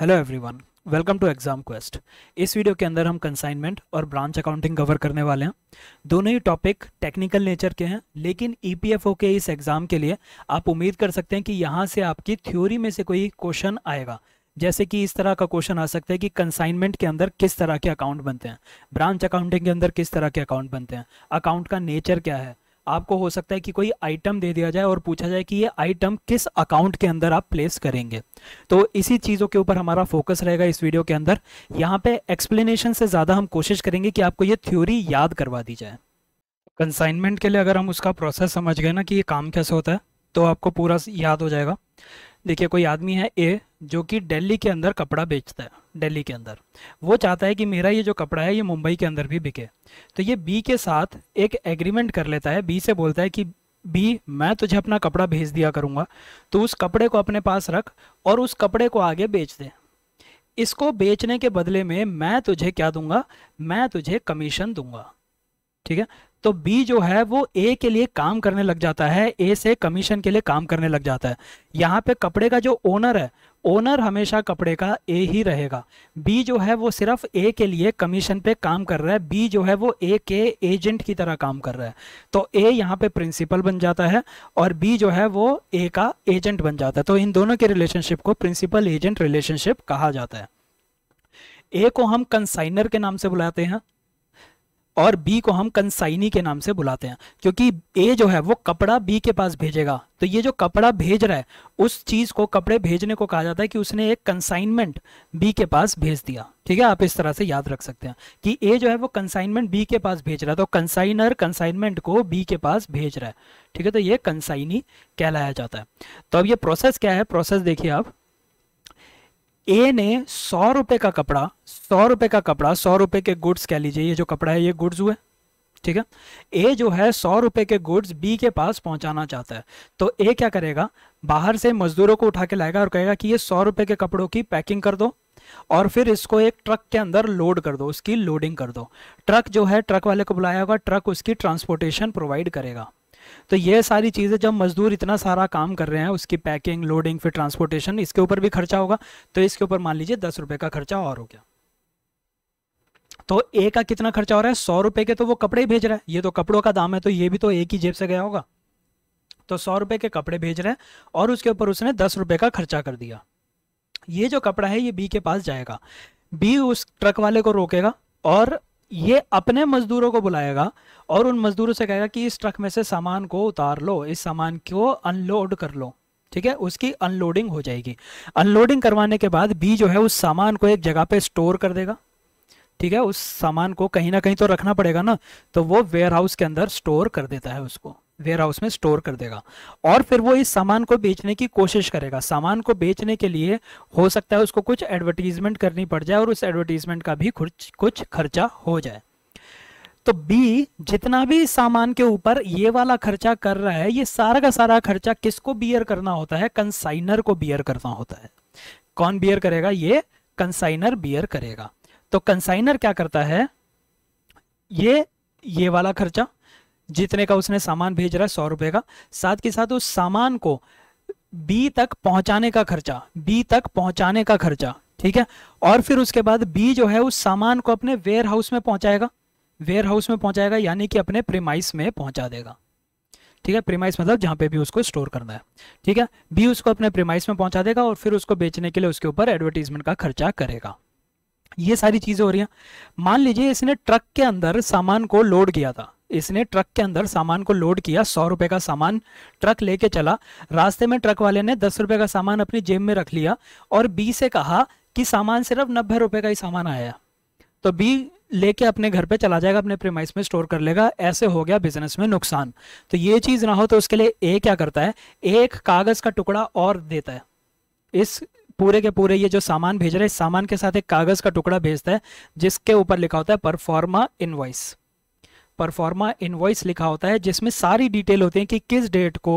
hello everyone welcome to exam quest इस video के अंदर हम कंसाइनमेंट और ब्रांच अकाउंटिंग कवर करने वाले हैं दोनों ही टॉपिक टेक्निकल नेचर के हैं लेकिन ईपीएफओ e के इस एग्ज़ाम के लिए आप उम्मीद कर सकते हैं कि यहाँ से आपकी थ्योरी में से कोई क्वेश्चन आएगा जैसे कि इस तरह का क्वेश्चन आ सकता है कि कंसाइनमेंट के अंदर किस तरह के अकाउंट बनते हैं ब्रांच अकाउंटिंग के अंदर किस तरह के अकाउंट बनते हैं अकाउंट का नेचर क्या है आपको हो सकता है कि कोई आइटम दे दिया जाए और पूछा जाए कि ये आइटम किस अकाउंट के अंदर आप प्लेस करेंगे तो इसी चीज़ों के ऊपर हमारा फोकस रहेगा इस वीडियो के अंदर यहाँ पे एक्सप्लेनेशन से ज़्यादा हम कोशिश करेंगे कि आपको ये थ्योरी याद करवा दी जाए कंसाइनमेंट के लिए अगर हम उसका प्रोसेस समझ गए ना कि ये काम कैसे होता है तो आपको पूरा याद हो जाएगा देखिए कोई आदमी है ए जो कि दिल्ली के अंदर कपड़ा बेचता है दिल्ली के अंदर वो चाहता है कि मेरा ये जो कपड़ा है ये मुंबई के अंदर भी बिके तो ये बी के साथ एक एग्रीमेंट कर लेता है बी से बोलता है कि बी मैं तुझे अपना कपड़ा भेज दिया करूँगा तो उस कपड़े को अपने पास रख और उस कपड़े को आगे बेच दे इसको बेचने के बदले में मैं तुझे क्या दूंगा मैं तुझे कमीशन दूंगा ठीक है तो बी जो है वो ए के लिए काम करने लग जाता है ए से कमीशन के लिए काम करने लग जाता है यहाँ पे कपड़े का जो ओनर है ओनर हमेशा कपड़े का ए ही रहेगा बी जो है वो सिर्फ ए के लिए कमीशन पे काम कर रहा है बी जो है वो ए के एजेंट की तरह काम कर रहा है तो ए यहाँ पे प्रिंसिपल बन जाता है और बी जो है वो ए का एजेंट बन जाता है तो इन दोनों के रिलेशनशिप को प्रिंसिपल एजेंट रिलेशनशिप कहा जाता है ए को हम कंसाइनर के नाम से बुलाते हैं और बी को हम कंसाइनी के नाम से बुलाते हैं क्योंकि ए जो है वो कपड़ा बी के पास भेजेगा तो ये जो कपड़ा भेज रहा है उस चीज़ को कपड़े भेजने को कहा जाता है कि उसने एक कंसाइनमेंट बी के पास भेज दिया ठीक है आप इस तरह से याद रख सकते हैं कि ए जो है वो कंसाइनमेंट बी के पास भेज रहा है तो कंसाइनर कंसाइनमेंट को बी के पास भेज रहा है ठीक है तो ये कंसाइनी कहलाया जाता है तो अब ये प्रोसेस क्या है प्रोसेस देखिए आप ए ने सौ रुपए का कपड़ा सौ रुपए का कपड़ा सौ रुपए के गुड्स कह लीजिए ये जो कपड़ा है ये गुड्स हुए ठीक है ए जो है सौ रुपए के गुड्स बी के पास पहुंचाना चाहता है तो ए क्या करेगा बाहर से मजदूरों को उठा के लाएगा और कहेगा कि ये सौ रुपए के कपड़ों की पैकिंग कर दो और फिर इसको एक ट्रक के अंदर लोड कर दो उसकी लोडिंग कर दो ट्रक जो है ट्रक वाले को बुलाया होगा ट्रक उसकी ट्रांसपोर्टेशन प्रोवाइड करेगा तो ये सारी चीज़ें जब मजदूर इतना सारा काम कर रहे हैं उसकी पैकिंग लोडिंग फिर ट्रांसपोर्टेशन इसके ऊपर भी खर्चा होगा तो इसके ऊपर मान लीजिए दस रुपये का खर्चा और हो गया तो ए का कितना खर्चा हो रहा है सौ रुपये के तो वो कपड़े भेज रहा है ये तो कपड़ों का दाम है तो ये भी तो एक ही जेब से गया होगा तो सौ रुपये के कपड़े भेज रहे हैं और उसके ऊपर उसने दस रुपये का खर्चा कर दिया ये जो कपड़ा है ये बी के पास जाएगा बी उस ट्रक वाले को रोकेगा और ये अपने मजदूरों को बुलाएगा और उन मजदूरों से कहेगा कि इस ट्रक में से सामान को उतार लो इस सामान को अनलोड कर लो ठीक है उसकी अनलोडिंग हो जाएगी अनलोडिंग करवाने के बाद बी जो है उस सामान को एक जगह पे स्टोर कर देगा ठीक है उस सामान को कहीं ना कहीं तो रखना पड़ेगा ना तो वो वेयर हाउस के अंदर स्टोर कर देता है उसको वेयर हाउस में स्टोर कर देगा और फिर वो इस सामान को बेचने की कोशिश करेगा सामान को बेचने के लिए हो सकता है उसको कुछ एडवर्टीजमेंट करनी पड़ जाए और उस एडवर्टीजमेंट का भी कुछ कुछ खर्चा हो जाए तो बी जितना भी सामान के ऊपर ये वाला खर्चा कर रहा है ये सारा का सारा खर्चा किसको बियर करना होता है कंसाइनर को बियर करना होता है कौन बियर करेगा ये कंसाइनर बियर करेगा तो कंसाइनर क्या करता है ये ये वाला खर्चा जितने का उसने सामान भेज रहा है सौ रुपये का साथ के साथ उस सामान को बी तक पहुंचाने का खर्चा बी तक पहुंचाने का खर्चा ठीक है और फिर उसके बाद बी जो है उस सामान को अपने वेयर हाउस में पहुंचाएगा वेयर हाउस में पहुंचाएगा यानी कि अपने प्रीमाइस में पहुंचा देगा ठीक है प्रीमाइस मतलब जहाँ पे भी उसको स्टोर करना है ठीक है बी उसको अपने प्रीमाइस में पहुंचा देगा और फिर उसको बेचने के लिए उसके ऊपर एडवर्टीजमेंट का खर्चा करेगा ये सारी चीज़ें हो रही हैं मान लीजिए इसने ट्रक के अंदर सामान को लोड किया था इसने ट्रक के अंदर सामान को लोड किया सौ रुपए का सामान ट्रक लेके चला रास्ते में ट्रक वाले ने दस रुपए का सामान अपनी जेब में रख लिया और बी से कहा कि सामान सिर्फ नब्बे रुपए का ही सामान आया तो बी लेके अपने घर पे चला जाएगा अपने प्रेमाइस में स्टोर कर लेगा ऐसे हो गया बिजनेस में नुकसान तो ये चीज़ ना हो तो उसके लिए ए क्या करता है एक कागज़ का टुकड़ा और देता है इस पूरे के पूरे ये जो सामान भेज रहे हैं सामान के साथ एक कागज़ का टुकड़ा भेजता है जिसके ऊपर लिखा होता है परफॉर्मा इनवाइस परफॉर्मा इनवॉइस लिखा होता है जिसमें सारी डिटेल होती है कि किस डेट को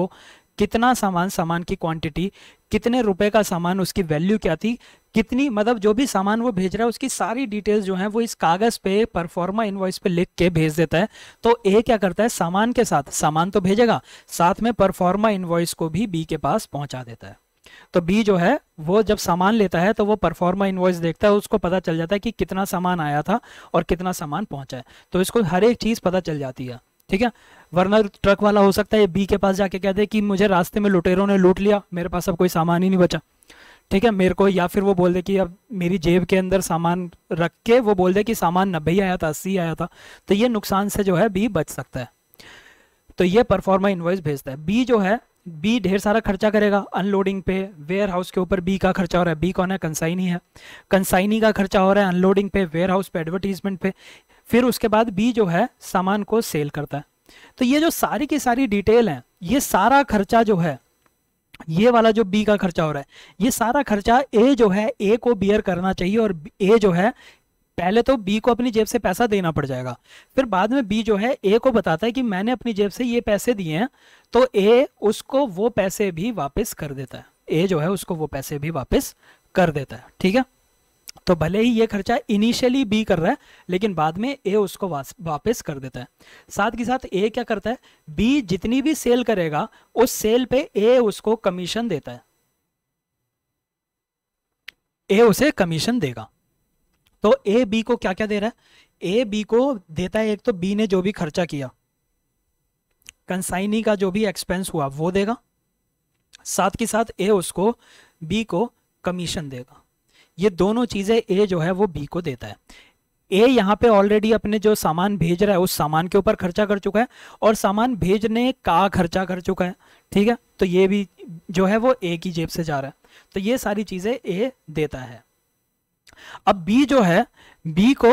कितना सामान सामान की क्वांटिटी कितने रुपए का सामान उसकी वैल्यू क्या थी कितनी मतलब जो भी सामान वो भेज रहा है उसकी सारी डिटेल्स जो है वो इस कागज पे परफॉर्मा इनवॉइस पे लिख के भेज देता है तो ए क्या करता है सामान के साथ सामान तो भेजेगा साथ में परफॉर्मा इनवॉइस को भी बी के पास पहुंचा देता है तो बी जो है वो जब सामान लेता है तो वो परफॉर्मा इन्वॉइस देखता है उसको पता चल जाता है कि कितना सामान आया था और कितना सामान पहुंचा है तो इसको हर एक चीज़ पता चल जाती है ठीक है वरना ट्रक वाला हो सकता है बी के पास जाके कहते हैं कि मुझे रास्ते में लुटेरों ने लूट लिया मेरे पास अब कोई सामान ही नहीं बचा ठीक है मेरे को या फिर वो बोल दे कि अब मेरी जेब के अंदर सामान रख के वो बोल दे कि सामान नब्बे आया था अस्सी आया था तो ये नुकसान से जो है बी बच सकता है तो ये परफॉर्मा इन्वॉइस भेजता है बी जो है बी ढेर सारा खर्चा करेगा अनलोडिंग पे वेयर हाउस के ऊपर बी का खर्चा हो रहा है बी कौन है कंसाइनी है कंसाइनी का खर्चा हो रहा है अनलोडिंग पे वेयर हाउस पे एडवर्टीजमेंट पे फिर उसके बाद बी जो है सामान को सेल करता है तो ये जो सारी की सारी डिटेल है ये सारा खर्चा जो है ये वाला जो बी का खर्चा हो रहा है ये सारा खर्चा ए जो है ए को बियर करना चाहिए और ए जो है पहले तो बी को अपनी जेब से पैसा देना पड़ जाएगा फिर बाद में बी जो है ए को बताता है कि मैंने अपनी जेब से ये पैसे दिए हैं तो ए उसको वो पैसे भी वापस कर देता है ए जो है उसको वो पैसे भी वापस कर देता है ठीक है तो भले ही ये खर्चा इनिशियली बी कर रहा है लेकिन बाद में ए उसको वापस कर देता है साथ के साथ ए क्या करता है बी जितनी भी सेल करेगा उस सेल पे ए उसको कमीशन देता है ए उसे कमीशन देगा तो ए बी को क्या क्या दे रहा है ए बी को देता है एक तो बी ने जो भी खर्चा किया कंसाइनी का जो भी एक्सपेंस हुआ वो देगा साथ के साथ ए उसको बी को कमीशन देगा ये दोनों चीज़ें ए जो है वो बी को देता है ए यहाँ पे ऑलरेडी अपने जो सामान भेज रहा है उस सामान के ऊपर खर्चा कर चुका है और सामान भेजने का खर्चा कर चुका है ठीक है तो ये भी जो है वो ए की जेब से जा रहा है तो ये सारी चीज़ें ए देता है अब बी जो है बी को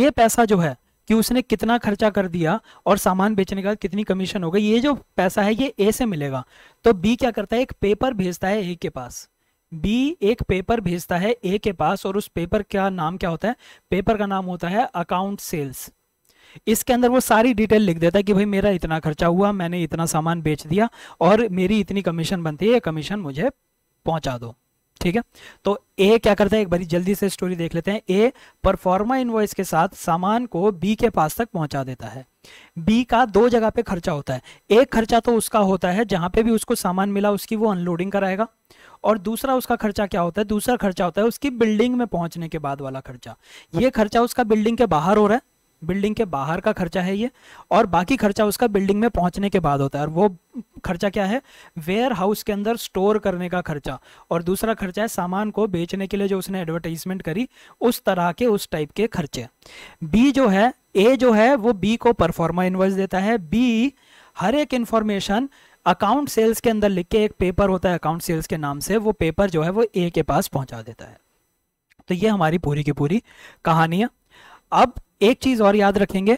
ये पैसा जो है कि उसने कितना खर्चा कर दिया और सामान बेचने के बाद कितनी कमीशन हो गई ये जो पैसा है ये ए से मिलेगा तो बी क्या करता है एक पेपर भेजता है ए के पास बी एक पेपर भेजता है ए के पास और उस पेपर का नाम क्या होता है पेपर का नाम होता है अकाउंट सेल्स इसके अंदर वो सारी डिटेल लिख देता है कि भाई मेरा इतना खर्चा हुआ मैंने इतना सामान बेच दिया और मेरी इतनी कमीशन बनती है ये कमीशन मुझे पहुंचा दो ठीक है तो ए क्या करते हैं एक बारी जल्दी से स्टोरी देख लेते हैं ए परफॉर्मा इनवॉइस के साथ सामान को बी के पास तक पहुंचा देता है बी का दो जगह पे खर्चा होता है एक खर्चा तो उसका होता है जहां पे भी उसको सामान मिला उसकी वो अनलोडिंग कराएगा और दूसरा उसका खर्चा क्या होता है दूसरा खर्चा होता है उसकी बिल्डिंग में पहुंचने के बाद वाला खर्चा ये खर्चा उसका बिल्डिंग के बाहर हो रहा है बिल्डिंग के बाहर का खर्चा है ये और बाकी खर्चा उसका बिल्डिंग में पहुंचने के बाद होता है और वो खर्चा क्या है वेयर हाउस के अंदर स्टोर करने का खर्चा और दूसरा खर्चा है सामान को बेचने के लिए जो उसने एडवर्टाइजमेंट करी उस तरह के उस टाइप के खर्चे बी जो है ए जो है वो बी को परफॉर्मा इन्वर्स देता है बी हर एक इंफॉर्मेशन अकाउंट सेल्स के अंदर लिख के एक पेपर होता है अकाउंट सेल्स के नाम से वो पेपर जो है वो ए के पास पहुंचा देता है तो ये हमारी पूरी की पूरी कहानी है अब एक चीज़ और याद रखेंगे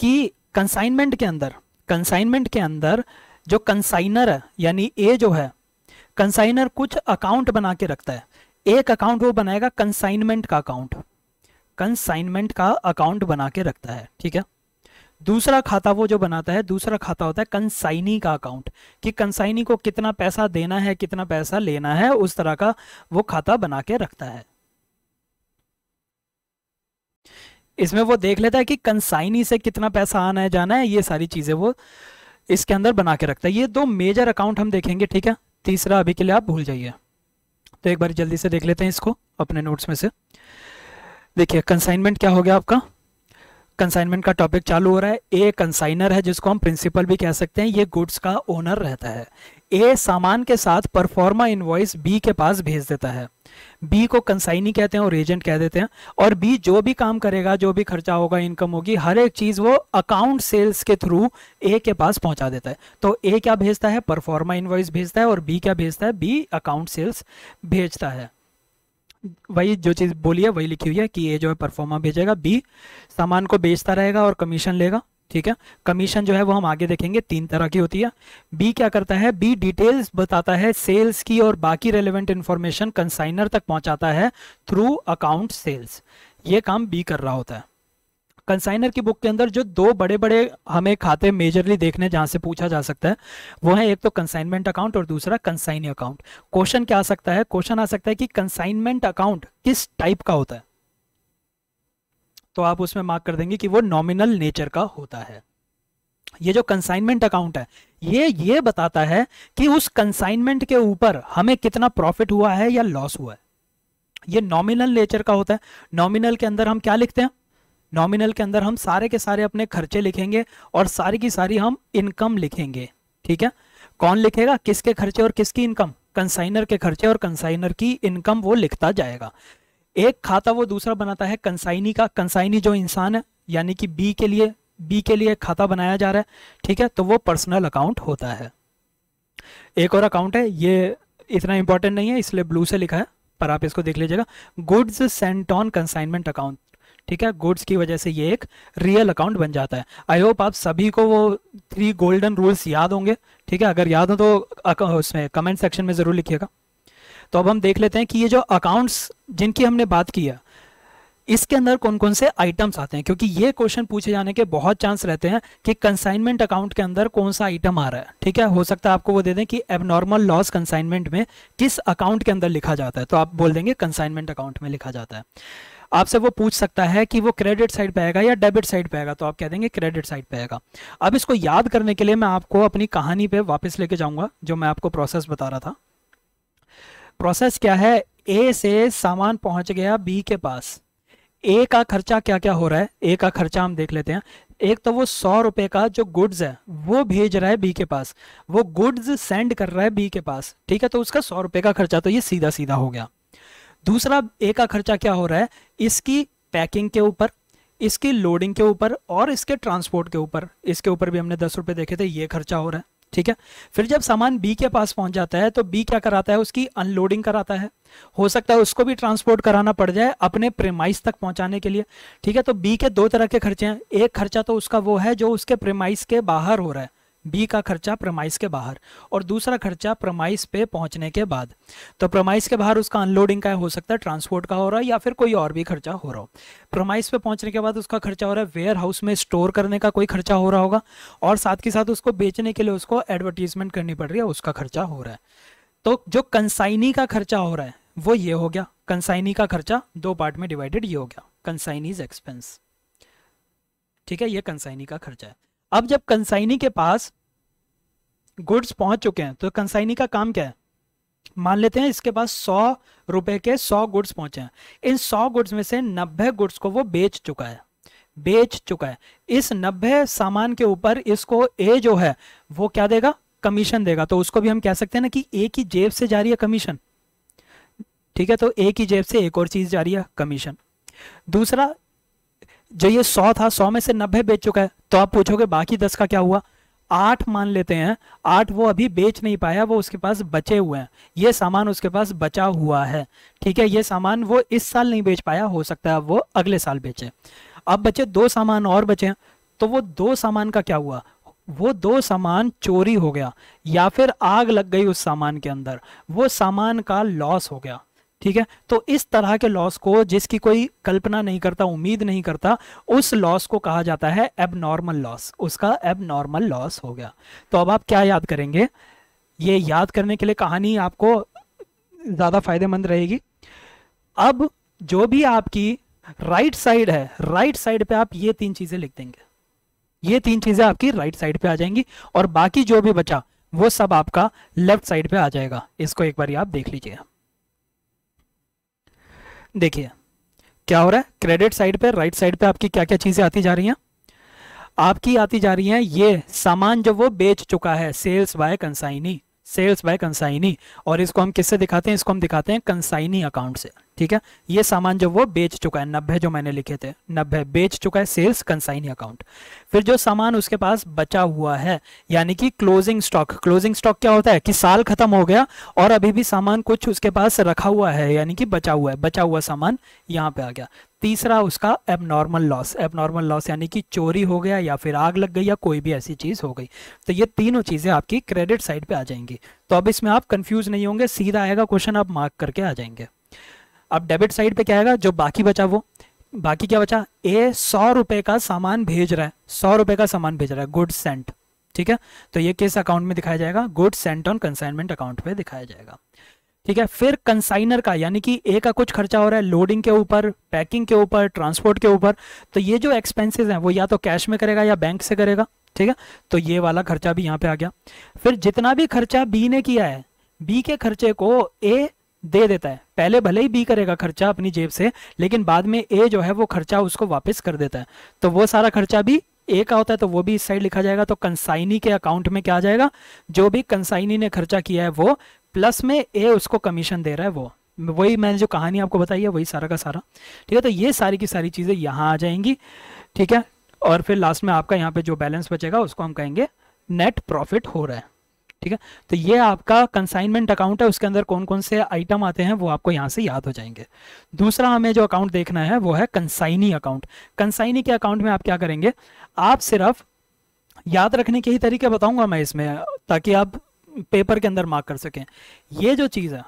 कि कंसाइनमेंट के अंदर कंसाइनमेंट के अंदर जो कंसाइनर है यानी ए जो है कंसाइनर कुछ अकाउंट बना के रखता है एक अकाउंट वो बनाएगा कंसाइनमेंट का अकाउंट कंसाइनमेंट का अकाउंट बना के रखता है ठीक है दूसरा खाता वो जो बनाता है दूसरा खाता होता है कंसाइनी का अकाउंट कि कंसाइनी को कितना पैसा देना है कितना पैसा लेना है उस तरह का वो खाता बना के रखता है इसमें वो देख लेता है कि कंसाइनी से कितना पैसा आना है जाना है ये सारी चीज़ें वो इसके अंदर बना के रखता है ये दो मेजर अकाउंट हम देखेंगे ठीक है तीसरा अभी के लिए आप भूल जाइए तो एक बार जल्दी से देख लेते हैं इसको अपने नोट्स में से देखिए कंसाइनमेंट क्या हो गया आपका कंसाइनमेंट का टॉपिक चालू हो रहा है ए कंसाइनर है जिसको हम प्रिंसिपल भी कह सकते हैं ये गुड्स का ओनर रहता है ए सामान के साथ परफॉर्मा इनवॉइस बी के पास भेज देता है बी को कंसाइनी कहते हैं और एजेंट कह देते हैं और बी जो भी काम करेगा जो भी खर्चा होगा इनकम होगी हर एक चीज़ वो अकाउंट सेल्स के थ्रू ए के पास पहुंचा देता है तो ए क्या भेजता है परफॉर्मा इनवॉइस भेजता है और बी क्या भेजता है बी अकाउंट सेल्स भेजता है वही जो चीज़ बोली है वही लिखी हुई है कि ए जो है परफॉर्मा भेजेगा बी सामान को बेचता रहेगा और कमीशन लेगा ठीक है कमीशन जो है वो हम आगे देखेंगे तीन तरह की होती है बी क्या करता है बी डिटेल्स बताता है सेल्स की और बाकी रेलिवेंट इन्फॉर्मेशन कंसाइनर तक पहुंचाता है थ्रू अकाउंट सेल्स ये काम बी कर रहा होता है कंसाइनर की बुक के अंदर जो दो बड़े बड़े हमें खाते मेजरली देखने जहां से पूछा जा सकता है वो है एक तो कंसाइनमेंट अकाउंट और दूसरा कंसाइन अकाउंट क्वेश्चन क्या आ सकता है क्वेश्चन आ सकता है कि कंसाइनमेंट अकाउंट किस टाइप का होता है तो आप उसमें मार्क कर देंगे कि वो नॉमिनल नेचर का होता है ये जो कंसाइनमेंट अकाउंट है ये ये बताता है कि उस कंसाइनमेंट के ऊपर हमें कितना प्रॉफिट हुआ है या लॉस हुआ है ये नॉमिनल नेचर का होता है नॉमिनल के अंदर हम क्या लिखते हैं नॉमिनल के अंदर हम सारे के सारे अपने खर्चे लिखेंगे और सारी की सारी हम इनकम लिखेंगे ठीक है कौन लिखेगा किसके खर्चे और किसकी इनकम कंसाइनर के खर्चे और कंसाइनर की इनकम वो लिखता जाएगा एक खाता वो दूसरा बनाता है कंसाइनी का कंसाइनी जो इंसान है यानी कि बी के लिए बी के लिए खाता बनाया जा रहा है ठीक है तो वो पर्सनल अकाउंट होता है एक और अकाउंट है ये इतना इंपॉर्टेंट नहीं है इसलिए ब्लू से लिखा है पर आप इसको देख लीजिएगा goods sent on consignment account ठीक है गुड्स की वजह से ये एक रियल अकाउंट बन जाता है आई होप आप सभी को वो थ्री गोल्डन रूल्स याद होंगे ठीक है अगर याद हो तो उसमें कमेंट सेक्शन में ज़रूर लिखिएगा तो अब हम देख लेते हैं कि ये जो अकाउंट्स जिनकी हमने बात किया इसके अंदर कौन कौन से आइटम्स आते हैं क्योंकि ये क्वेश्चन पूछे जाने के बहुत चांस रहते हैं कि कंसाइनमेंट अकाउंट के अंदर कौन सा आइटम आ रहा है ठीक है हो सकता है आपको वो दे दें कि एबनॉर्मल लॉस कंसाइनमेंट में किस अकाउंट के अंदर लिखा जाता है तो आप बोल देंगे कंसाइनमेंट अकाउंट में लिखा जाता है आपसे वो पूछ सकता है कि वो क्रेडिट साइड पे आएगा या डेबिट साइड पे आएगा तो आप कह देंगे क्रेडिट साइड पे आएगा अब इसको याद करने के लिए मैं आपको अपनी कहानी पे वापस लेके जाऊंगा जो मैं आपको प्रोसेस बता रहा था प्रोसेस क्या है ए से सामान पहुंच गया बी के पास ए का खर्चा क्या क्या हो रहा है ए का खर्चा हम देख लेते हैं एक तो वो सौ रुपए का जो गुड्स है वो भेज रहा है बी के पास वो गुड्स सेंड कर रहा है बी के पास ठीक है तो उसका सौ रुपए का खर्चा तो ये सीधा सीधा हो गया दूसरा ए का खर्चा क्या हो रहा है इसकी पैकिंग के ऊपर इसकी लोडिंग के ऊपर और इसके ट्रांसपोर्ट के ऊपर इसके ऊपर भी हमने दस रुपए देखे थे ये खर्चा हो रहा है ठीक है फिर जब सामान बी के पास पहुंच जाता है तो बी क्या कराता है उसकी अनलोडिंग कराता है हो सकता है उसको भी ट्रांसपोर्ट कराना पड़ जाए अपने प्रेमाइस तक पहुंचाने के लिए ठीक है तो बी के दो तरह के खर्चे हैं एक खर्चा तो उसका वो है जो उसके प्रेमाइस के बाहर हो रहा है बी का खर्चा प्रमाइस के बाहर और दूसरा खर्चा प्रमाइस पे पहुंचने के बाद तो प्रमाइस के बाहर उसका अनलोडिंग का हो सकता है ट्रांसपोर्ट का हो रहा है या फिर कोई और भी खर्चा हो रहा हो प्रमाइस पे पहुंचने के बाद उसका खर्चा हो रहा है वेयर हाउस में स्टोर करने का कोई खर्चा हो रहा होगा और साथ के साथ उसको बेचने के लिए उसको एडवर्टीजमेंट करनी पड़ रही है उसका खर्चा हो रहा है तो जो कंसाइनी का खर्चा हो रहा है वो ये हो गया कंसाइनी का खर्चा दो पार्ट में डिवाइडेड ये हो गया कंसाइनीज एक्सपेंस ठीक है ये कंसाइनी का खर्चा है अब जब कंसाइनी के पास गुड्स पहुंच चुके हैं तो कंसाइनी का काम क्या है मान लेते हैं इसके पास सौ रुपए के सौ गुड्स पहुंचे हैं इन सौ गुड्स में से नब्बे गुड्स को वो बेच चुका है बेच चुका है इस नब्बे सामान के ऊपर इसको ए जो है वो क्या देगा कमीशन देगा तो उसको भी हम कह सकते हैं ना कि ए की जेब से जा रही है कमीशन ठीक है तो ए की जेब से एक और चीज जा रही है कमीशन दूसरा जो ये सौ था सौ में से नब्बे बेच चुका है तो आप पूछोगे बाकी दस का क्या हुआ आठ मान लेते हैं आठ वो अभी बेच नहीं पाया वो उसके पास बचे हुए हैं ये सामान उसके पास बचा हुआ है ठीक है ये सामान वो इस साल नहीं बेच पाया हो सकता है वो अगले साल बेचे अब बचे दो सामान और बचे हैं तो वो दो सामान का क्या हुआ वो दो सामान चोरी हो गया या फिर आग लग गई उस सामान के अंदर वो सामान का लॉस हो गया ठीक है तो इस तरह के लॉस को जिसकी कोई कल्पना नहीं करता उम्मीद नहीं करता उस लॉस को कहा जाता है एबनॉर्मल लॉस उसका एबनॉर्मल लॉस हो गया तो अब आप क्या याद करेंगे ये याद करने के लिए कहानी आपको ज़्यादा फायदेमंद रहेगी अब जो भी आपकी राइट साइड है राइट साइड पे आप ये तीन चीज़ें लिख देंगे ये तीन चीज़ें आपकी राइट साइड पे आ जाएंगी और बाकी जो भी बचा वो सब आपका लेफ्ट साइड पे आ जाएगा इसको एक बार आप देख लीजिए देखिए क्या हो रहा है क्रेडिट साइड पे राइट साइड पे आपकी क्या क्या चीज़ें आती जा रही हैं आपकी आती जा रही हैं ये सामान जब वो बेच चुका है sales by consignee sales by consignee और इसको हम किससे दिखाते हैं इसको हम दिखाते हैं कंसाइनी अकाउंट से ठीक है ये सामान जो वो बेच चुका है नब्बे जो मैंने लिखे थे नब्बे बेच चुका है सेल्स कंसाइन अकाउंट फिर जो सामान उसके पास बचा हुआ है यानी कि क्लोजिंग स्टॉक क्लोजिंग स्टॉक क्या होता है कि साल खत्म हो गया और अभी भी सामान कुछ उसके पास रखा हुआ है यानी कि बचा हुआ है बचा हुआ सामान यहाँ पे आ गया तीसरा उसका एबनॉर्मल लॉस एबनॉर्मल लॉस यानी कि चोरी हो गया या फिर आग लग गई या कोई भी ऐसी चीज़ हो गई तो ये तीनों चीज़ें आपकी क्रेडिट साइड पे आ जाएंगी तो अब इसमें आप कंफ्यूज नहीं होंगे सीधा आएगा क्वेश्चन आप मार्क करके आ जाएंगे अब डेबिट साइड पे क्या आएगा जो बाकी बचा वो बाकी क्या बचा ए सौ रुपए का सामान भेज रहा है सौ रुपए का सामान भेज रहा है गुड सेंट ठीक है तो ये किस अकाउंट में दिखाया जाएगा good sent on consignment account पे दिखाया जाएगा ठीक है फिर कंसाइनर का यानी कि ए का कुछ खर्चा हो रहा है लोडिंग के ऊपर पैकिंग के ऊपर ट्रांसपोर्ट के ऊपर तो ये जो एक्सपेंसेस हैं वो या तो कैश में करेगा या बैंक से करेगा ठीक है तो ये वाला खर्चा भी यहाँ पे आ गया फिर जितना भी खर्चा बी ने किया है बी के खर्चे को ए दे देता है पहले भले ही बी करेगा खर्चा अपनी जेब से लेकिन बाद में ए जो है वो खर्चा उसको वापस कर देता है तो वो सारा खर्चा भी ए का होता है तो वो भी इस साइड लिखा जाएगा तो कंसाइनी के अकाउंट में क्या आ जाएगा जो भी कंसाइनी ने खर्चा किया है वो प्लस में ए उसको कमीशन दे रहा है वो वही मैंने जो कहानी आपको बताई है वही सारा का सारा ठीक है तो ये सारी की सारी चीज़ें यहाँ आ जाएंगी ठीक है और फिर लास्ट में आपका यहाँ पे जो बैलेंस बचेगा उसको हम कहेंगे नेट प्रॉफिट हो रहा है ठीक है तो ये आपका कंसाइनमेंट अकाउंट है उसके अंदर कौन कौन से आइटम आते हैं वो आपको यहाँ से याद हो जाएंगे दूसरा हमें जो अकाउंट देखना है वो है कंसाइनी अकाउंट कंसाइनी के अकाउंट में आप क्या करेंगे आप सिर्फ याद रखने के ही तरीके बताऊंगा मैं इसमें ताकि आप पेपर के अंदर मार्क कर सकें ये जो चीज़ है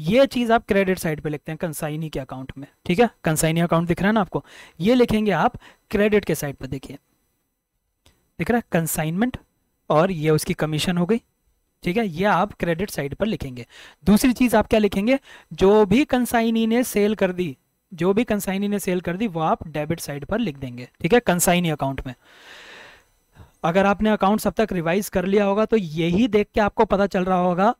ये चीज़ आप क्रेडिट साइड पे लिखते हैं कंसाइनी के अकाउंट में ठीक है कंसाइनी अकाउंट दिख रहा है ना आपको ये लिखेंगे आप क्रेडिट के साइड पे देखिए दिख रहा है कंसाइनमेंट और ये उसकी कमीशन हो गई ठीक है ये आप क्रेडिट साइड पर लिखेंगे दूसरी चीज आप क्या लिखेंगे जो भी कंसाइनी ने सेल कर दी जो भी कंसाइनी ने सेल कर दी वो आप डेबिट साइड पर लिख देंगे ठीक है कंसाइनी अकाउंट में अगर आपने अकाउंट सब तक रिवाइज कर लिया होगा तो यही देख के आपको पता चल रहा होगा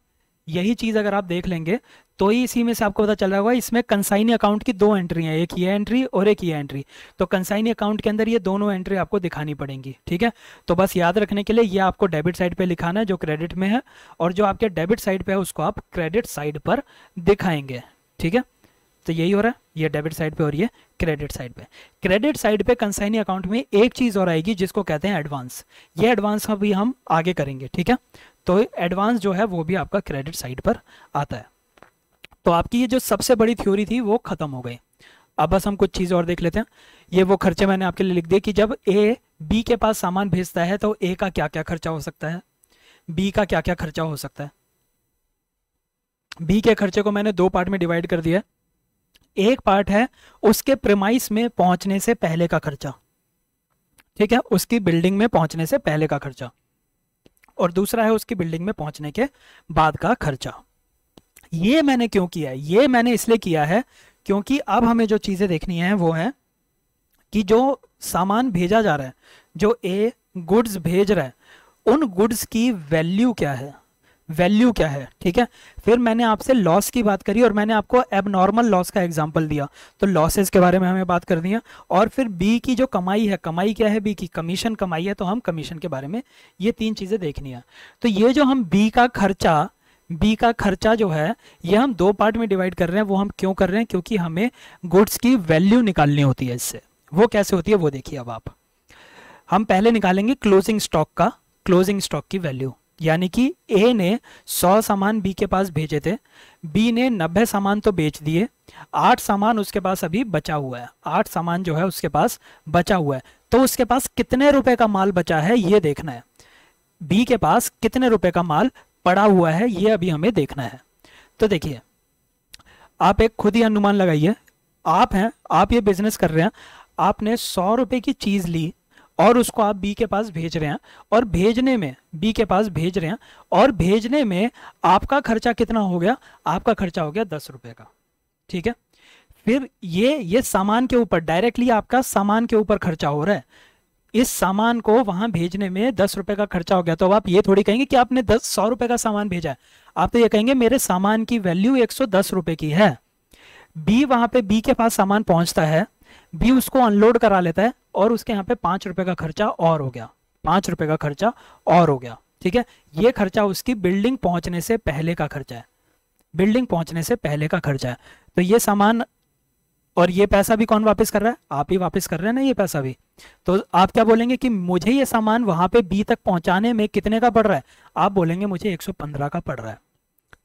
यही चीज़ अगर आप देख लेंगे तो ही इसी में से आपको पता चल रहा होगा इसमें कंसाइनी अकाउंट की दो एंट्री हैं एक ये एंट्री और एक ये एंट्री तो कंसाइनी अकाउंट के अंदर ये दोनों एंट्री आपको दिखानी पड़ेंगी ठीक है तो बस याद रखने के लिए ये आपको डेबिट साइड पे लिखाना है जो क्रेडिट में है और जो आपके डेबिट साइड पे है उसको आप क्रेडिट साइड पर दिखाएंगे ठीक है तो यही हो रहा है ये डेबिट साइड पे और ये क्रेडिट साइड पे क्रेडिट साइड पे कंसाइनी अकाउंट में एक चीज़ और आएगी जिसको कहते हैं एडवांस ये एडवांस अभी हम आगे करेंगे ठीक है तो एडवांस जो है वो भी आपका क्रेडिट साइड पर आता है तो आपकी ये जो सबसे बड़ी थ्योरी थी वो खत्म हो गई अब बस हम कुछ चीज़ और देख लेते हैं ये वो खर्चे मैंने आपके लिए लिख दिए कि जब ए बी के पास सामान भेजता है तो ए का क्या क्या खर्चा हो सकता है बी का क्या क्या खर्चा हो सकता है बी के खर्चे को मैंने दो पार्ट में डिवाइड कर दिया एक पार्ट है उसके प्रेमाइस में पहुंचने से पहले का खर्चा ठीक है उसकी बिल्डिंग में पहुंचने से पहले का खर्चा और दूसरा है उसकी बिल्डिंग में पहुंचने के बाद का खर्चा ये मैंने क्यों किया है ये मैंने इसलिए किया है क्योंकि अब हमें जो चीज़ें देखनी है वो है कि जो सामान भेजा जा रहा है जो ए गुड्स भेज रहा है उन गुड्स की वैल्यू क्या है वैल्यू क्या है ठीक है फिर मैंने आपसे लॉस की बात करी और मैंने आपको एबनॉर्मल लॉस का एग्जाम्पल दिया तो लॉसेज के बारे में हमें बात करनी है और फिर बी की जो कमाई है कमाई क्या है बी की कमीशन कमाई है तो हम कमीशन के बारे में ये तीन चीज़ें देखनी है तो ये जो हम बी का खर्चा बी का खर्चा जो है ये हम दो पार्ट में डिवाइड कर रहे हैं वो हम क्यों कर रहे हैं क्योंकि हमें गुड्स की वैल्यू निकालनी होती है इससे वो कैसे होती है वो देखिए अब आप हम पहले निकालेंगे क्लोजिंग स्टॉक का क्लोजिंग स्टॉक की वैल्यू यानी कि ए ने 100 सामान बी के पास भेजे थे बी ने 90 सामान तो बेच दिए आठ सामान उसके पास अभी बचा हुआ है आठ सामान जो है उसके पास बचा हुआ है तो उसके पास कितने रुपए का माल बचा है ये देखना है बी के पास कितने रुपए का माल पड़ा हुआ है ये अभी हमें देखना है तो देखिए आप एक खुद ही अनुमान लगाइए आप हैं आप ये बिजनेस कर रहे हैं आपने सौ रुपए की चीज़ ली और उसको आप बी के पास भेज रहे हैं और भेजने में बी के पास भेज रहे हैं और भेजने में आपका खर्चा कितना हो गया आपका खर्चा हो गया दस रुपये का ठीक है फिर ये ये सामान के ऊपर डायरेक्टली आपका सामान के ऊपर खर्चा हो रहा है इस सामान को वहां भेजने में दस रुपए का खर्चा हो गया तो अब आप ये थोड़ी कहेंगे कि आपने दस सौ रुपए का सामान भेजा है आप तो ये कहेंगे मेरे सामान की वैल्यू एक सौ दस रुपए की है बी वहां पे बी के पास सामान पहुंचता है बी उसको अनलोड करा लेता है और उसके यहाँ पे पांच रुपए का खर्चा और हो गया पांच रुपए का खर्चा और हो गया ठीक है ये खर्चा उसकी बिल्डिंग पहुंचने से पहले का खर्चा है बिल्डिंग पहुंचने से पहले का खर्चा है तो ये सामान और ये पैसा भी कौन वापस कर रहा है आप ही वापस कर रहे हैं ना ये पैसा भी तो आप क्या बोलेंगे कि मुझे ये सामान वहां पे बी तक पहुंचाने में कितने का पड़ रहा है आप बोलेंगे मुझे 115 का पड़ रहा है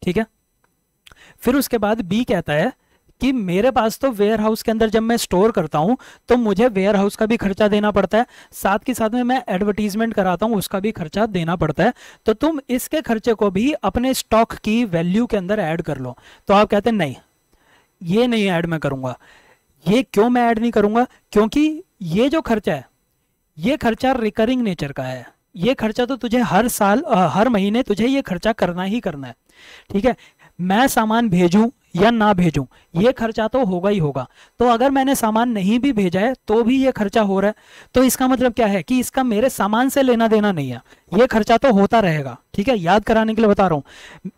ठीक है फिर उसके बाद बी कहता है कि मेरे पास तो वेयर हाउस के अंदर जब मैं स्टोर करता हूँ तो मुझे वेयर हाउस का भी खर्चा देना पड़ता है साथ के साथ में मैं एडवर्टीजमेंट कराता हूँ उसका भी खर्चा देना पड़ता है तो तुम इसके खर्चे को भी अपने स्टॉक की वैल्यू के अंदर ऐड कर लो तो आप कहते हैं नहीं ये नहीं ऐड मैं करूँगा ये क्यों मैं ऐड नहीं करूँगा क्योंकि ये जो खर्चा है ये खर्चा रिकरिंग नेचर का है ये खर्चा तो तुझे हर साल हर महीने तुझे ये खर्चा करना ही करना है ठीक है मैं सामान भेजूँ या ना भेजू ये खर्चा तो होगा ही होगा तो अगर मैंने सामान नहीं भी भेजा है तो भी ये खर्चा हो रहा है तो इसका मतलब क्या है कि इसका मेरे सामान से लेना देना नहीं है ये खर्चा तो होता रहेगा ठीक है याद कराने के लिए बता रहा हूं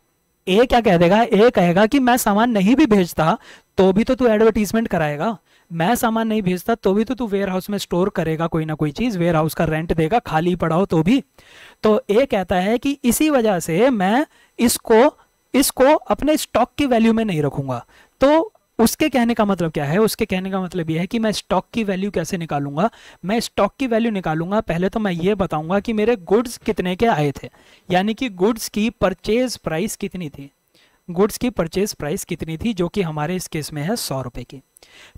ए क्या कह देगा ए कहेगा कि मैं सामान नहीं भी भेजता तो भी तो तू एडवर्टीजमेंट कराएगा मैं सामान नहीं भेजता तो भी तो तू वेयर हाउस में स्टोर करेगा कोई ना कोई चीज़ वेयर हाउस का रेंट देगा खाली पड़ा हो तो भी तो ए कहता है कि इसी वजह से मैं इसको इसको अपने स्टॉक की वैल्यू में नहीं रखूंगा तो उसके कहने का मतलब क्या है उसके कहने का मतलब यह है कि मैं स्टॉक की वैल्यू कैसे निकालूंगा मैं स्टॉक की वैल्यू निकालूंगा पहले तो मैं ये बताऊंगा कि मेरे गुड्स कितने के आए थे यानी कि गुड्स की परचेज प्राइस कितनी थी गुड्स की परचेज प्राइस कितनी थी जो कि हमारे इस केस में है सौ रुपए की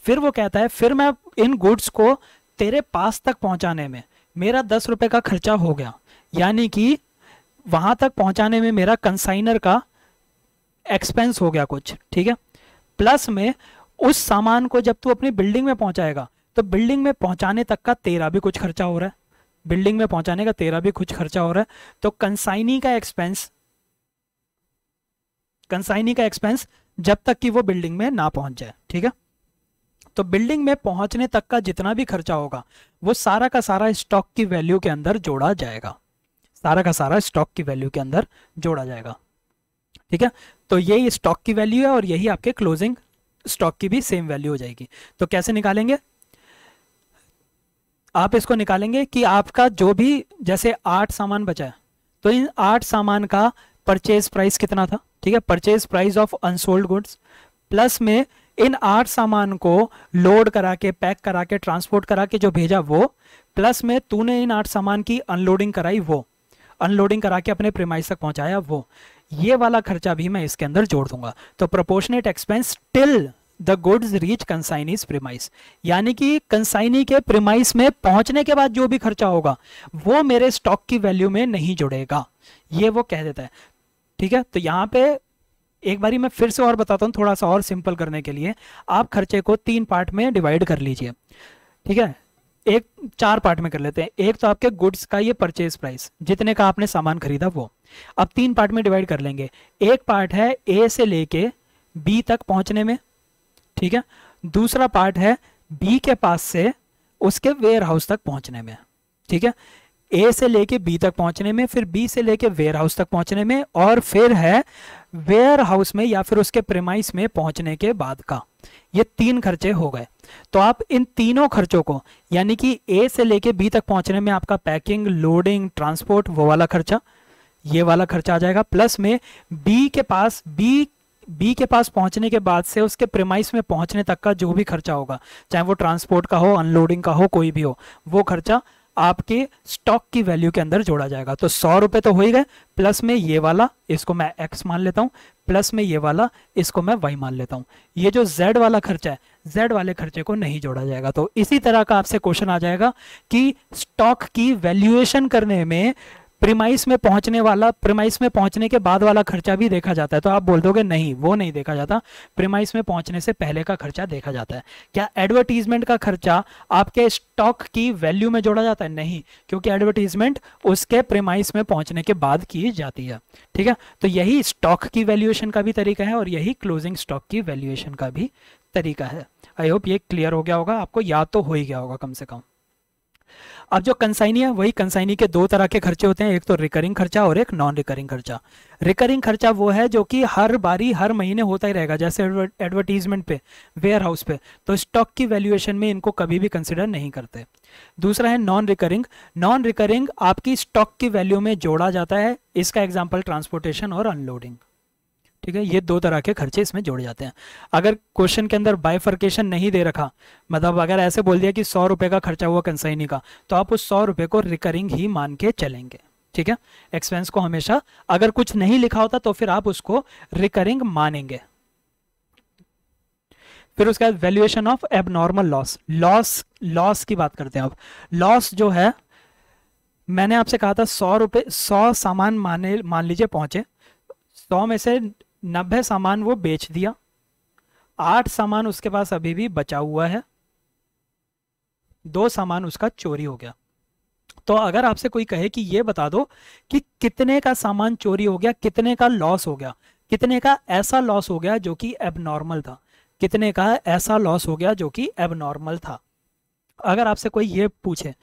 फिर वो कहता है फिर मैं इन गुड्स को तेरे पास तक पहुंचाने में मेरा दस रुपये का खर्चा हो गया यानी कि वहां तक पहुंचाने में मेरा कंसाइनर का एक्सपेंस हो गया कुछ ठीक है प्लस में उस सामान को जब तू अपनी बिल्डिंग में पहुंचाएगा तो बिल्डिंग में पहुंचाने तक का तेरा भी कुछ खर्चा हो रहा है बिल्डिंग में पहुंचाने का तेरा भी कुछ खर्चा हो रहा है तो कंसाइनी का एक्सपेंस कंसाइनी का एक्सपेंस जब तक कि वो बिल्डिंग में ना पहुंच जाए ठीक है तो बिल्डिंग में पहुंचने तक का जितना भी खर्चा होगा वो सारा का सारा स्टॉक की वैल्यू के अंदर जोड़ा जाएगा सारा का सारा स्टॉक की वैल्यू के अंदर जोड़ा जाएगा ठीक है तो यही स्टॉक की वैल्यू है और यही आपके क्लोजिंग स्टॉक की भी सेम वैल्यू हो जाएगी तो कैसे निकालेंगे आप इसको निकालेंगे कि आपका जो भी जैसे आठ सामान बचा है तो इन आठ सामान का परचेज प्राइस कितना था ठीक है purchase price of unsold goods plus में इन आठ सामान को लोड करा के पैक करा के ट्रांसपोर्ट करा के जो भेजा वो प्लस में तूने इन आठ सामान की अनलोडिंग कराई वो अनलोडिंग करा के अपने प्रेमाइस तक पहुंचाया वो ये वाला खर्चा भी मैं इसके अंदर जोड़ दूंगा तो proportionate expense till the goods reach consignee's premise यानी कि कंसाइनी के प्रिमाइस में पहुंचने के बाद जो भी खर्चा होगा वो मेरे स्टॉक की वैल्यू में नहीं जुड़ेगा ये वो कह देता है ठीक है तो यहाँ पे एक बारी मैं फिर से और बताता हूँ थोड़ा सा और सिंपल करने के लिए आप खर्चे को तीन पार्ट में डिवाइड कर लीजिए ठीक है एक चार पार्ट में कर लेते हैं एक तो आपके गुड्स का ये परचेज प्राइस जितने का आपने सामान खरीदा वो अब तीन पार्ट में डिवाइड कर लेंगे एक पार्ट है ए से लेके बी तक पहुंचने में ठीक है दूसरा पार्ट है बी के पास से उसके वेयर हाउस तक पहुंचने में ठीक है ए से लेके बी तक पहुंचने में फिर बी से लेके वेयर हाउस तक पहुंचने में और फिर है वेयर हाउस में या फिर उसके प्रेमाइस में पहुंचने के बाद का ये तीन खर्चे हो गए तो आप इन तीनों खर्चों को यानी कि ए से लेके बी तक पहुंचने में आपका पैकिंग लोडिंग ट्रांसपोर्ट वो वाला खर्चा ये वाला खर्चा आ जाएगा प्लस में बी के पास बी बी के पास पहुंचने के बाद से उसके प्रेमाइस में पहुंचने तक का जो भी खर्चा होगा चाहे वो ट्रांसपोर्ट का हो अनलोडिंग का हो कोई भी हो वो खर्चा आपके स्टॉक की वैल्यू के अंदर जोड़ा जाएगा तो सौ रुपए तो हो ही गए प्लस में ये वाला इसको मैं एक्स मान लेता हूँ प्लस में ये वाला इसको मैं वाई मान लेता हूँ ये जो जेड वाला खर्चा है जेड वाले खर्चे को नहीं जोड़ा जाएगा तो इसी तरह का आपसे क्वेश्चन आ जाएगा कि स्टॉक की वैल्यूएशन करने में प्रीमाइस में पहुंचने वाला प्रीमाइस में पहुंचने के बाद वाला खर्चा भी देखा जाता है तो आप बोल दोगे नहीं वो नहीं देखा जाता प्रीमाइस में पहुंचने से पहले का खर्चा देखा जाता है क्या एडवर्टीजमेंट का खर्चा आपके स्टॉक की वैल्यू में जोड़ा जाता है नहीं क्योंकि एडवर्टीजमेंट उसके प्रीमाइस में पहुंचने के बाद की जाती है ठीक है तो यही स्टॉक की वैल्यूएशन का भी तरीका है और यही क्लोजिंग स्टॉक की वैल्यूएशन का भी तरीका है आई होप ये क्लियर हो गया होगा आपको याद तो हो ही गया होगा कम से कम अब जो कंसाइनी है वही कंसाइनी के दो तरह के खर्चे होते हैं एक तो रिकरिंग खर्चा और एक नॉन रिकरिंग खर्चा रिकरिंग खर्चा वो है जो कि हर बारी हर महीने होता ही रहेगा जैसे एडवर्टीजमेंट पे वेयर हाउस पे तो स्टॉक की वैल्यूएशन में इनको कभी भी कंसिडर नहीं करते दूसरा है नॉन रिकरिंग नॉन रिकरिंग आपकी स्टॉक की वैल्यू में जोड़ा जाता है इसका एग्जाम्पल ट्रांसपोर्टेशन और अनलोडिंग ठीक है ये दो तरह के खर्चे इसमें जोड़े जाते हैं अगर क्वेश्चन के अंदर बाइफर्केशन नहीं दे रखा मतलब अगर ऐसे बोल दिया कि सौ रुपए का खर्चा हुआ कंसाइनी का तो आप उस सौ रुपए को रिकरिंग ही मान के चलेंगे ठीक है एक्सपेंस को हमेशा अगर कुछ नहीं लिखा होता तो फिर आप उसको रिकरिंग मानेंगे फिर उसके बाद valuation of abnormal loss loss loss की बात करते हैं अब लॉस जो है मैंने आपसे कहा था सौ रुपए सौ सामान माने मान लीजिए पहुंचे सौ में से नब्बे सामान वो बेच दिया आठ सामान उसके पास अभी भी बचा हुआ है दो सामान उसका चोरी हो गया तो अगर आपसे कोई कहे कि ये बता दो कि कितने का सामान चोरी हो गया कितने का लॉस हो गया कितने का ऐसा लॉस हो गया जो कि एबनॉर्मल था कितने का ऐसा लॉस हो गया जो कि एबनॉर्मल था अगर आपसे कोई ये पूछे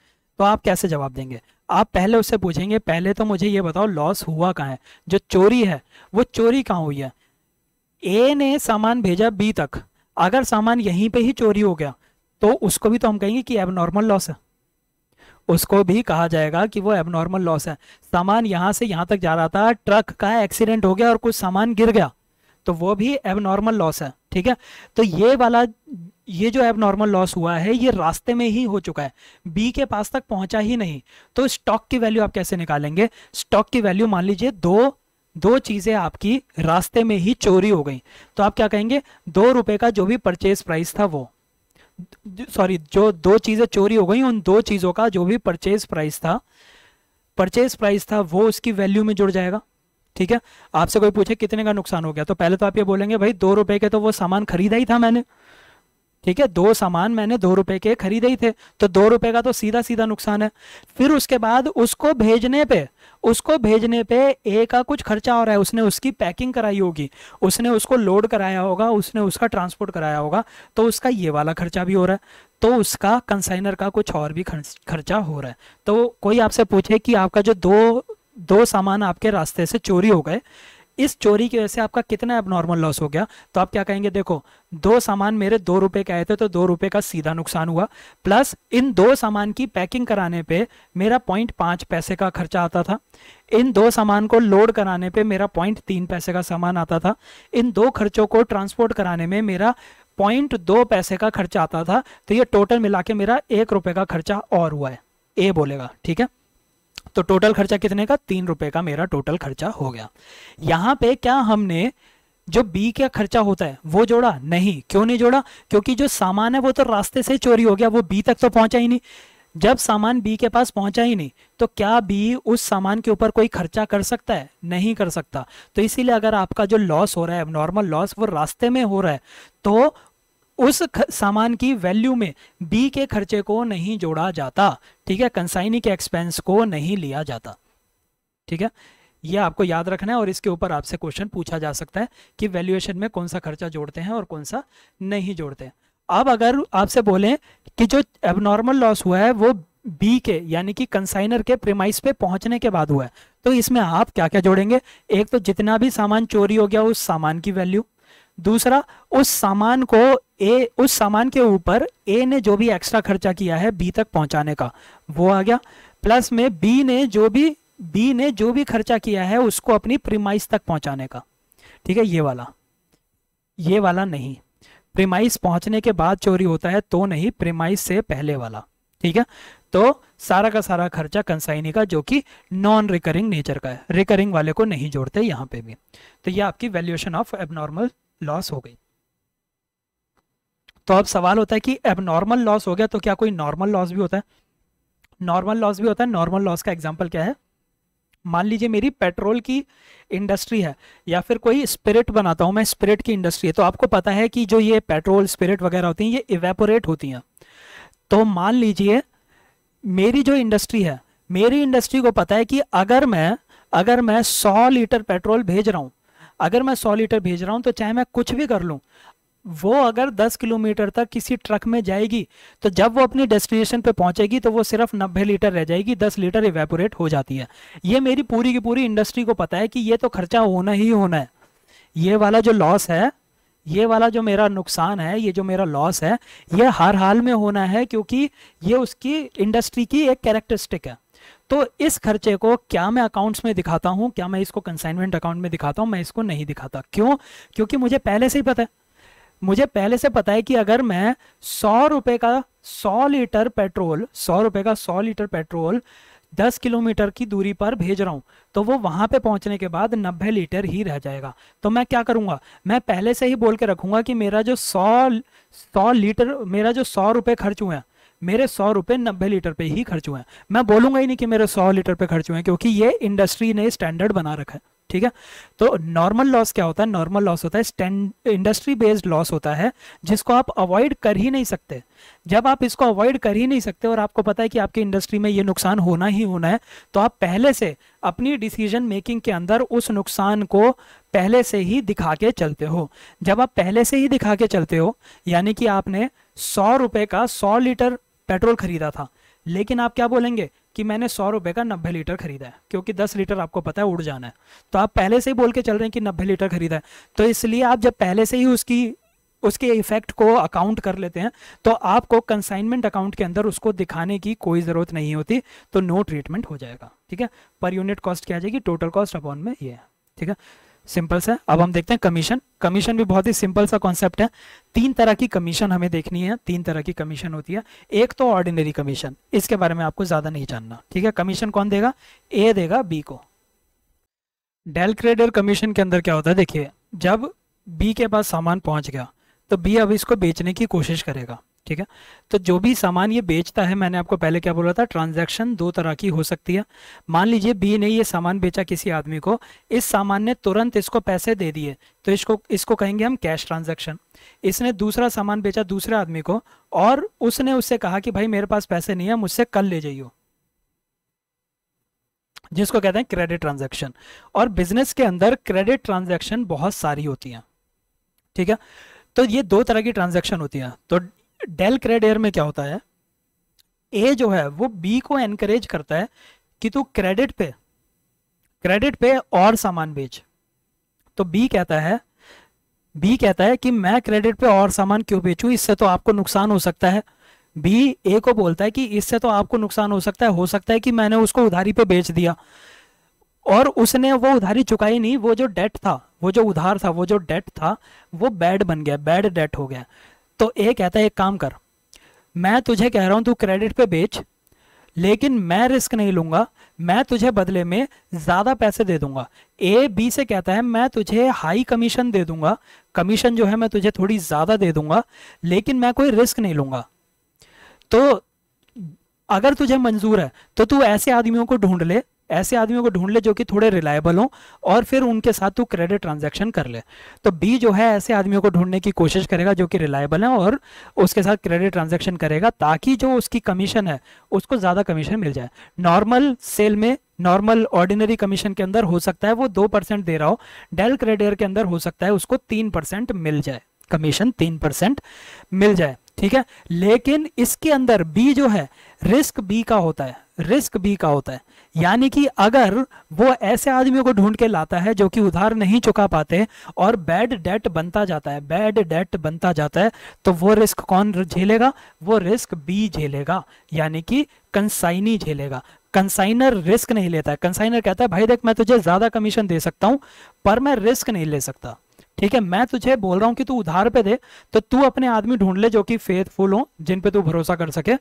तो आप कैसे जवाब देंगे आप पहले उससे पूछेंगे पहले तो मुझे ये बताओ लॉस हुआ कहाँ है जो चोरी है वो चोरी कहाँ हुई है ए ने सामान भेजा बी तक अगर सामान यहीं पे ही चोरी हो गया तो उसको भी तो हम कहेंगे कि एबनॉर्मल लॉस है उसको भी कहा जाएगा कि वो एबनॉर्मल लॉस है सामान यहाँ से यहाँ तक जा रहा था ट्रक का एक्सीडेंट हो गया और कुछ सामान गिर गया तो वो भी एबनॉर्मल लॉस है ठीक है तो ये वाला ये जो एबनॉर्मल लॉस हुआ है ये रास्ते में ही हो चुका है बी के पास तक पहुंचा ही नहीं तो स्टॉक की वैल्यू आप कैसे निकालेंगे स्टॉक की वैल्यू मान लीजिए दो दो चीज़ें आपकी रास्ते में ही चोरी हो गई तो आप क्या कहेंगे दो रुपए का जो भी परचेज प्राइस था वो सॉरी जो दो चीज़ें चोरी हो गई उन दो चीज़ों का जो भी परचेज प्राइस था परचेज प्राइस था वो उसकी वैल्यू में जुड़ जाएगा ठीक है आपसे कोई पूछे कितने का नुकसान हो गया तो पहले तो आप ये बोलेंगे भाई दो रुपए के तो वो सामान खरीदा ही था मैंने ठीक है दो सामान मैंने दो रुपए के खरीदे ही थे तो दो रुपए का तो सीधा सीधा नुकसान है फिर उसके बाद उसको भेजने पे उसको भेजने पे ए का कुछ खर्चा हो रहा है उसने उसकी पैकिंग कराई होगी उसने उसको लोड कराया होगा उसने उसका ट्रांसपोर्ट कराया होगा तो उसका ये वाला खर्चा भी हो रहा है तो उसका कंसाइनर का कुछ और भी खर्चा हो रहा है तो कोई आपसे पूछे कि आपका जो दो दो सामान आपके रास्ते से चोरी हो गए इस चोरी की वजह से आपका कितना एबनॉर्मल लॉस हो गया तो आप क्या कहेंगे देखो दो सामान मेरे दो रुपए के आए थे तो दो रुपए का सीधा नुकसान हुआ प्लस इन दो सामान की पैकिंग कराने पे मेरा पॉइंट पांच पैसे का खर्चा आता था इन दो सामान को लोड कराने पे मेरा पॉइंट तीन पैसे का सामान आता था इन दो खर्चों को ट्रांसपोर्ट कराने में मेरा पॉइंट दो पैसे का खर्चा आता था तो ये टोटल मिला के मेरा एक रुपए का खर्चा और हुआ है ए बोलेगा ठीक है तो टोटल खर्चा कितने का तीन रुपए का मेरा टोटल खर्चा हो गया यहाँ पे क्या हमने जो बी का खर्चा होता है वो जोड़ा नहीं क्यों नहीं जोड़ा क्योंकि जो सामान है वो तो रास्ते से चोरी हो गया वो बी तक तो पहुंचा ही नहीं जब सामान बी के पास पहुंचा ही नहीं तो क्या बी उस सामान के ऊपर कोई खर्चा कर सकता है नहीं कर सकता तो इसीलिए अगर आपका जो लॉस हो रहा है नॉर्मल लॉस वो रास्ते में हो रहा है तो उस सामान की वैल्यू में बी के खर्चे को नहीं जोड़ा जाता ठीक है कंसाइनी के एक्सपेंस को नहीं लिया जाता ठीक है ये आपको याद रखना है और इसके ऊपर आपसे क्वेश्चन पूछा जा सकता है कि वैल्यूएशन में कौन सा खर्चा जोड़ते हैं और कौन सा नहीं जोड़ते हैं अब अगर आपसे बोलें कि जो एबनॉर्मल लॉस हुआ है वो बी के यानी कि कंसाइनर के प्रेमाइस पे पहुंचने के बाद हुआ है तो इसमें आप क्या क्या जोड़ेंगे एक तो जितना भी सामान चोरी हो गया उस सामान की वैल्यू दूसरा उस सामान को ए उस सामान के ऊपर ए ने जो भी एक्स्ट्रा खर्चा किया है बी तक पहुंचाने का वो आ गया प्लस में बी ने जो भी बी ने जो भी खर्चा किया है उसको अपनी प्रीमाइस तक पहुंचाने का ठीक है ये वाला ये वाला नहीं प्रीमाइस पहुंचने के बाद चोरी होता है तो नहीं प्रीमाइस से पहले वाला ठीक है तो सारा का सारा खर्चा कंसाइनी का जो कि नॉन रिकरिंग नेचर का है रिकरिंग वाले को नहीं जोड़ते यहां पे भी तो ये आपकी वैल्यूएशन ऑफ एबनॉर्मल लॉस हो गई तो अब सवाल होता है कि अब नॉर्मल लॉस हो गया तो क्या कोई नॉर्मल लॉस भी होता है नॉर्मल लॉस भी होता है नॉर्मल लॉस का एग्जाम्पल क्या है मान लीजिए मेरी पेट्रोल की इंडस्ट्री है या फिर कोई स्पिरिट बनाता हूँ मैं स्पिरिट की इंडस्ट्री है तो आपको पता है कि जो ये पेट्रोल स्पिरिट वगैरह होती हैं ये इवेपोरेट होती हैं तो मान लीजिए मेरी जो इंडस्ट्री है मेरी इंडस्ट्री को पता है कि अगर मैं अगर मैं 100 लीटर पेट्रोल भेज रहा हूँ अगर मैं 100 लीटर भेज रहा हूँ तो चाहे मैं कुछ भी कर लूँ वो अगर 10 किलोमीटर तक किसी ट्रक में जाएगी तो जब वो अपनी डेस्टिनेशन पे पहुंचेगी तो वो सिर्फ 90 लीटर रह जाएगी 10 लीटर इवेपोरेट हो जाती है ये मेरी पूरी की पूरी इंडस्ट्री को पता है कि ये तो खर्चा होना ही होना है ये वाला जो लॉस है ये वाला जो मेरा नुकसान है ये जो मेरा लॉस है ये हर हाल में होना है क्योंकि ये उसकी इंडस्ट्री की एक कैरेक्टरिस्टिक है तो इस खर्चे को क्या मैं अकाउंट्स में दिखाता हूँ क्या मैं इसको कंसाइनमेंट अकाउंट में दिखाता हूं मैं इसको नहीं दिखाता क्यों क्योंकि मुझे पहले से ही पता है मुझे पहले से पता है कि अगर मैं सौ रुपये का सौ लीटर पेट्रोल सौ रुपये का सौ लीटर पेट्रोल दस किलोमीटर की दूरी पर भेज रहा हूं तो वो वहां पे पहुंचने के बाद नब्बे लीटर ही रह जाएगा तो मैं क्या करूंगा मैं पहले से ही बोल के रखूंगा कि मेरा जो सौ सौ लीटर मेरा जो सौ रुपये खर्च हुए हैं मेरे सौ रुपये नब्बे लीटर पे ही खर्च हुए हैं मैं बोलूंगा ही नहीं कि मेरे सौ लीटर पे खर्च हुए हैं क्योंकि ये इंडस्ट्री ने स्टैंडर्ड बना रखा है ठीक है तो नॉर्मल लॉस क्या होता है नॉर्मल लॉस होता है स्टैंड इंडस्ट्री बेस्ड लॉस होता है जिसको आप अवॉइड कर ही नहीं सकते जब आप इसको अवॉइड कर ही नहीं सकते और आपको पता है कि आपकी इंडस्ट्री में ये नुकसान होना ही होना है तो आप पहले से अपनी डिसीजन मेकिंग के अंदर उस नुकसान को पहले से ही दिखा के चलते हो जब आप पहले से ही दिखा के चलते हो यानी कि आपने सौ रुपये का सौ लीटर पेट्रोल खरीदा था लेकिन आप क्या बोलेंगे कि मैंने सौ रुपये का नब्बे लीटर खरीदा है क्योंकि दस लीटर आपको पता है उड़ जाना है तो आप पहले से ही बोल के चल रहे हैं कि नब्बे लीटर खरीदा है तो इसलिए आप जब पहले से ही उसकी उसके इफेक्ट को अकाउंट कर लेते हैं तो आपको कंसाइनमेंट अकाउंट के अंदर उसको दिखाने की कोई ज़रूरत नहीं होती तो नो ट्रीटमेंट हो जाएगा ठीक है पर यूनिट कॉस्ट क्या आ जाएगी टोटल कॉस्ट अपॉन में ये ठीक है सिंपल सा अब हम देखते हैं कमीशन कमीशन भी बहुत ही सिंपल सा कॉन्सेप्ट है तीन तरह की कमीशन हमें देखनी है तीन तरह की कमीशन होती है एक तो ऑर्डिनरी कमीशन इसके बारे में आपको ज़्यादा नहीं जानना ठीक है कमीशन कौन देगा ए देगा बी को डेल क्रेडर कमीशन के अंदर क्या होता है देखिए जब बी के पास सामान पहुंच गया तो बी अब इसको बेचने की कोशिश करेगा ठीक है तो जो भी सामान ये बेचता है मैंने आपको पहले क्या बोला था ट्रांजैक्शन दो तरह की हो सकती है मान लीजिए बी ने ये सामान बेचा किसी आदमी को इस सामान ने तुरंत इसको पैसे दे दिए तो इसको इसको कहेंगे हम कैश ट्रांजैक्शन इसने दूसरा सामान बेचा दूसरे आदमी को और उसने उससे कहा कि भाई मेरे पास पैसे नहीं है मुझसे कल ले जाइयो जिसको कहते हैं क्रेडिट ट्रांजेक्शन और बिजनेस के अंदर क्रेडिट ट्रांजेक्शन बहुत सारी होती है ठीक है तो ये दो तरह की ट्रांजैक्शन होती है तो डेल क्रेड एयर में क्या होता है ए जो है वो बी को एनकरेज करता है कि तू क्रेडिट पे क्रेडिट पे और सामान बेच तो बी कहता है बी कहता है कि मैं क्रेडिट पे और सामान क्यों बेचूं इससे तो आपको नुकसान हो सकता है बी ए को बोलता है कि इससे तो आपको नुकसान हो सकता है हो सकता है कि मैंने उसको उधारी पे बेच दिया और उसने वो उधारी चुकाई नहीं वो जो डेट था वो जो उधार था वो जो डेट था वो बैड बन गया बैड डेट हो गया तो ए कहता है एक काम कर मैं तुझे कह रहा हूं तू क्रेडिट पे बेच लेकिन मैं रिस्क नहीं लूंगा मैं तुझे बदले में ज़्यादा पैसे दे दूंगा ए बी से कहता है मैं तुझे हाई कमीशन दे दूंगा कमीशन जो है मैं तुझे थोड़ी ज़्यादा दे दूंगा लेकिन मैं कोई रिस्क नहीं लूंगा तो अगर तुझे मंजूर है तो तू ऐसे आदमियों को ढूंढ ले ऐसे आदमियों को ढूंढ ले जो कि थोड़े रिलायबल हों और फिर उनके साथ तू क्रेडिट ट्रांजेक्शन कर ले तो बी जो है ऐसे आदमियों को ढूंढने की कोशिश करेगा जो कि रिलायबल है और उसके साथ क्रेडिट ट्रांजेक्शन करेगा ताकि जो उसकी कमीशन है उसको ज़्यादा कमीशन मिल जाए नॉर्मल सेल में नॉर्मल ऑर्डिनरी कमीशन के अंदर हो सकता है वो दो परसेंट दे रहा हो डेल क्रेडियर के अंदर हो सकता है उसको तीन परसेंट मिल जाए कमीशन तीन परसेंट मिल जाए ठीक है लेकिन इसके अंदर बी जो है रिस्क बी का होता है रिस्क बी का होता है यानी कि अगर वो ऐसे आदमियों को ढूंढ के लाता है जो कि उधार नहीं चुका पाते और बैड डेट बनता जाता है बैड डेट बनता जाता है तो वो रिस्क कौन झेलेगा वो रिस्क बी झेलेगा यानी कि कंसाइनी झेलेगा कंसाइनर रिस्क नहीं लेता है कंसाइनर कहता है भाई देख मैं तुझे ज़्यादा कमीशन दे सकता हूँ पर मैं रिस्क नहीं ले सकता ठीक है मैं तुझे बोल रहा हूँ कि तू उधार पे दे तो तू अपने आदमी ढूंढ ले जो कि फेथफुल हो जिन पे तू भरोसा कर सके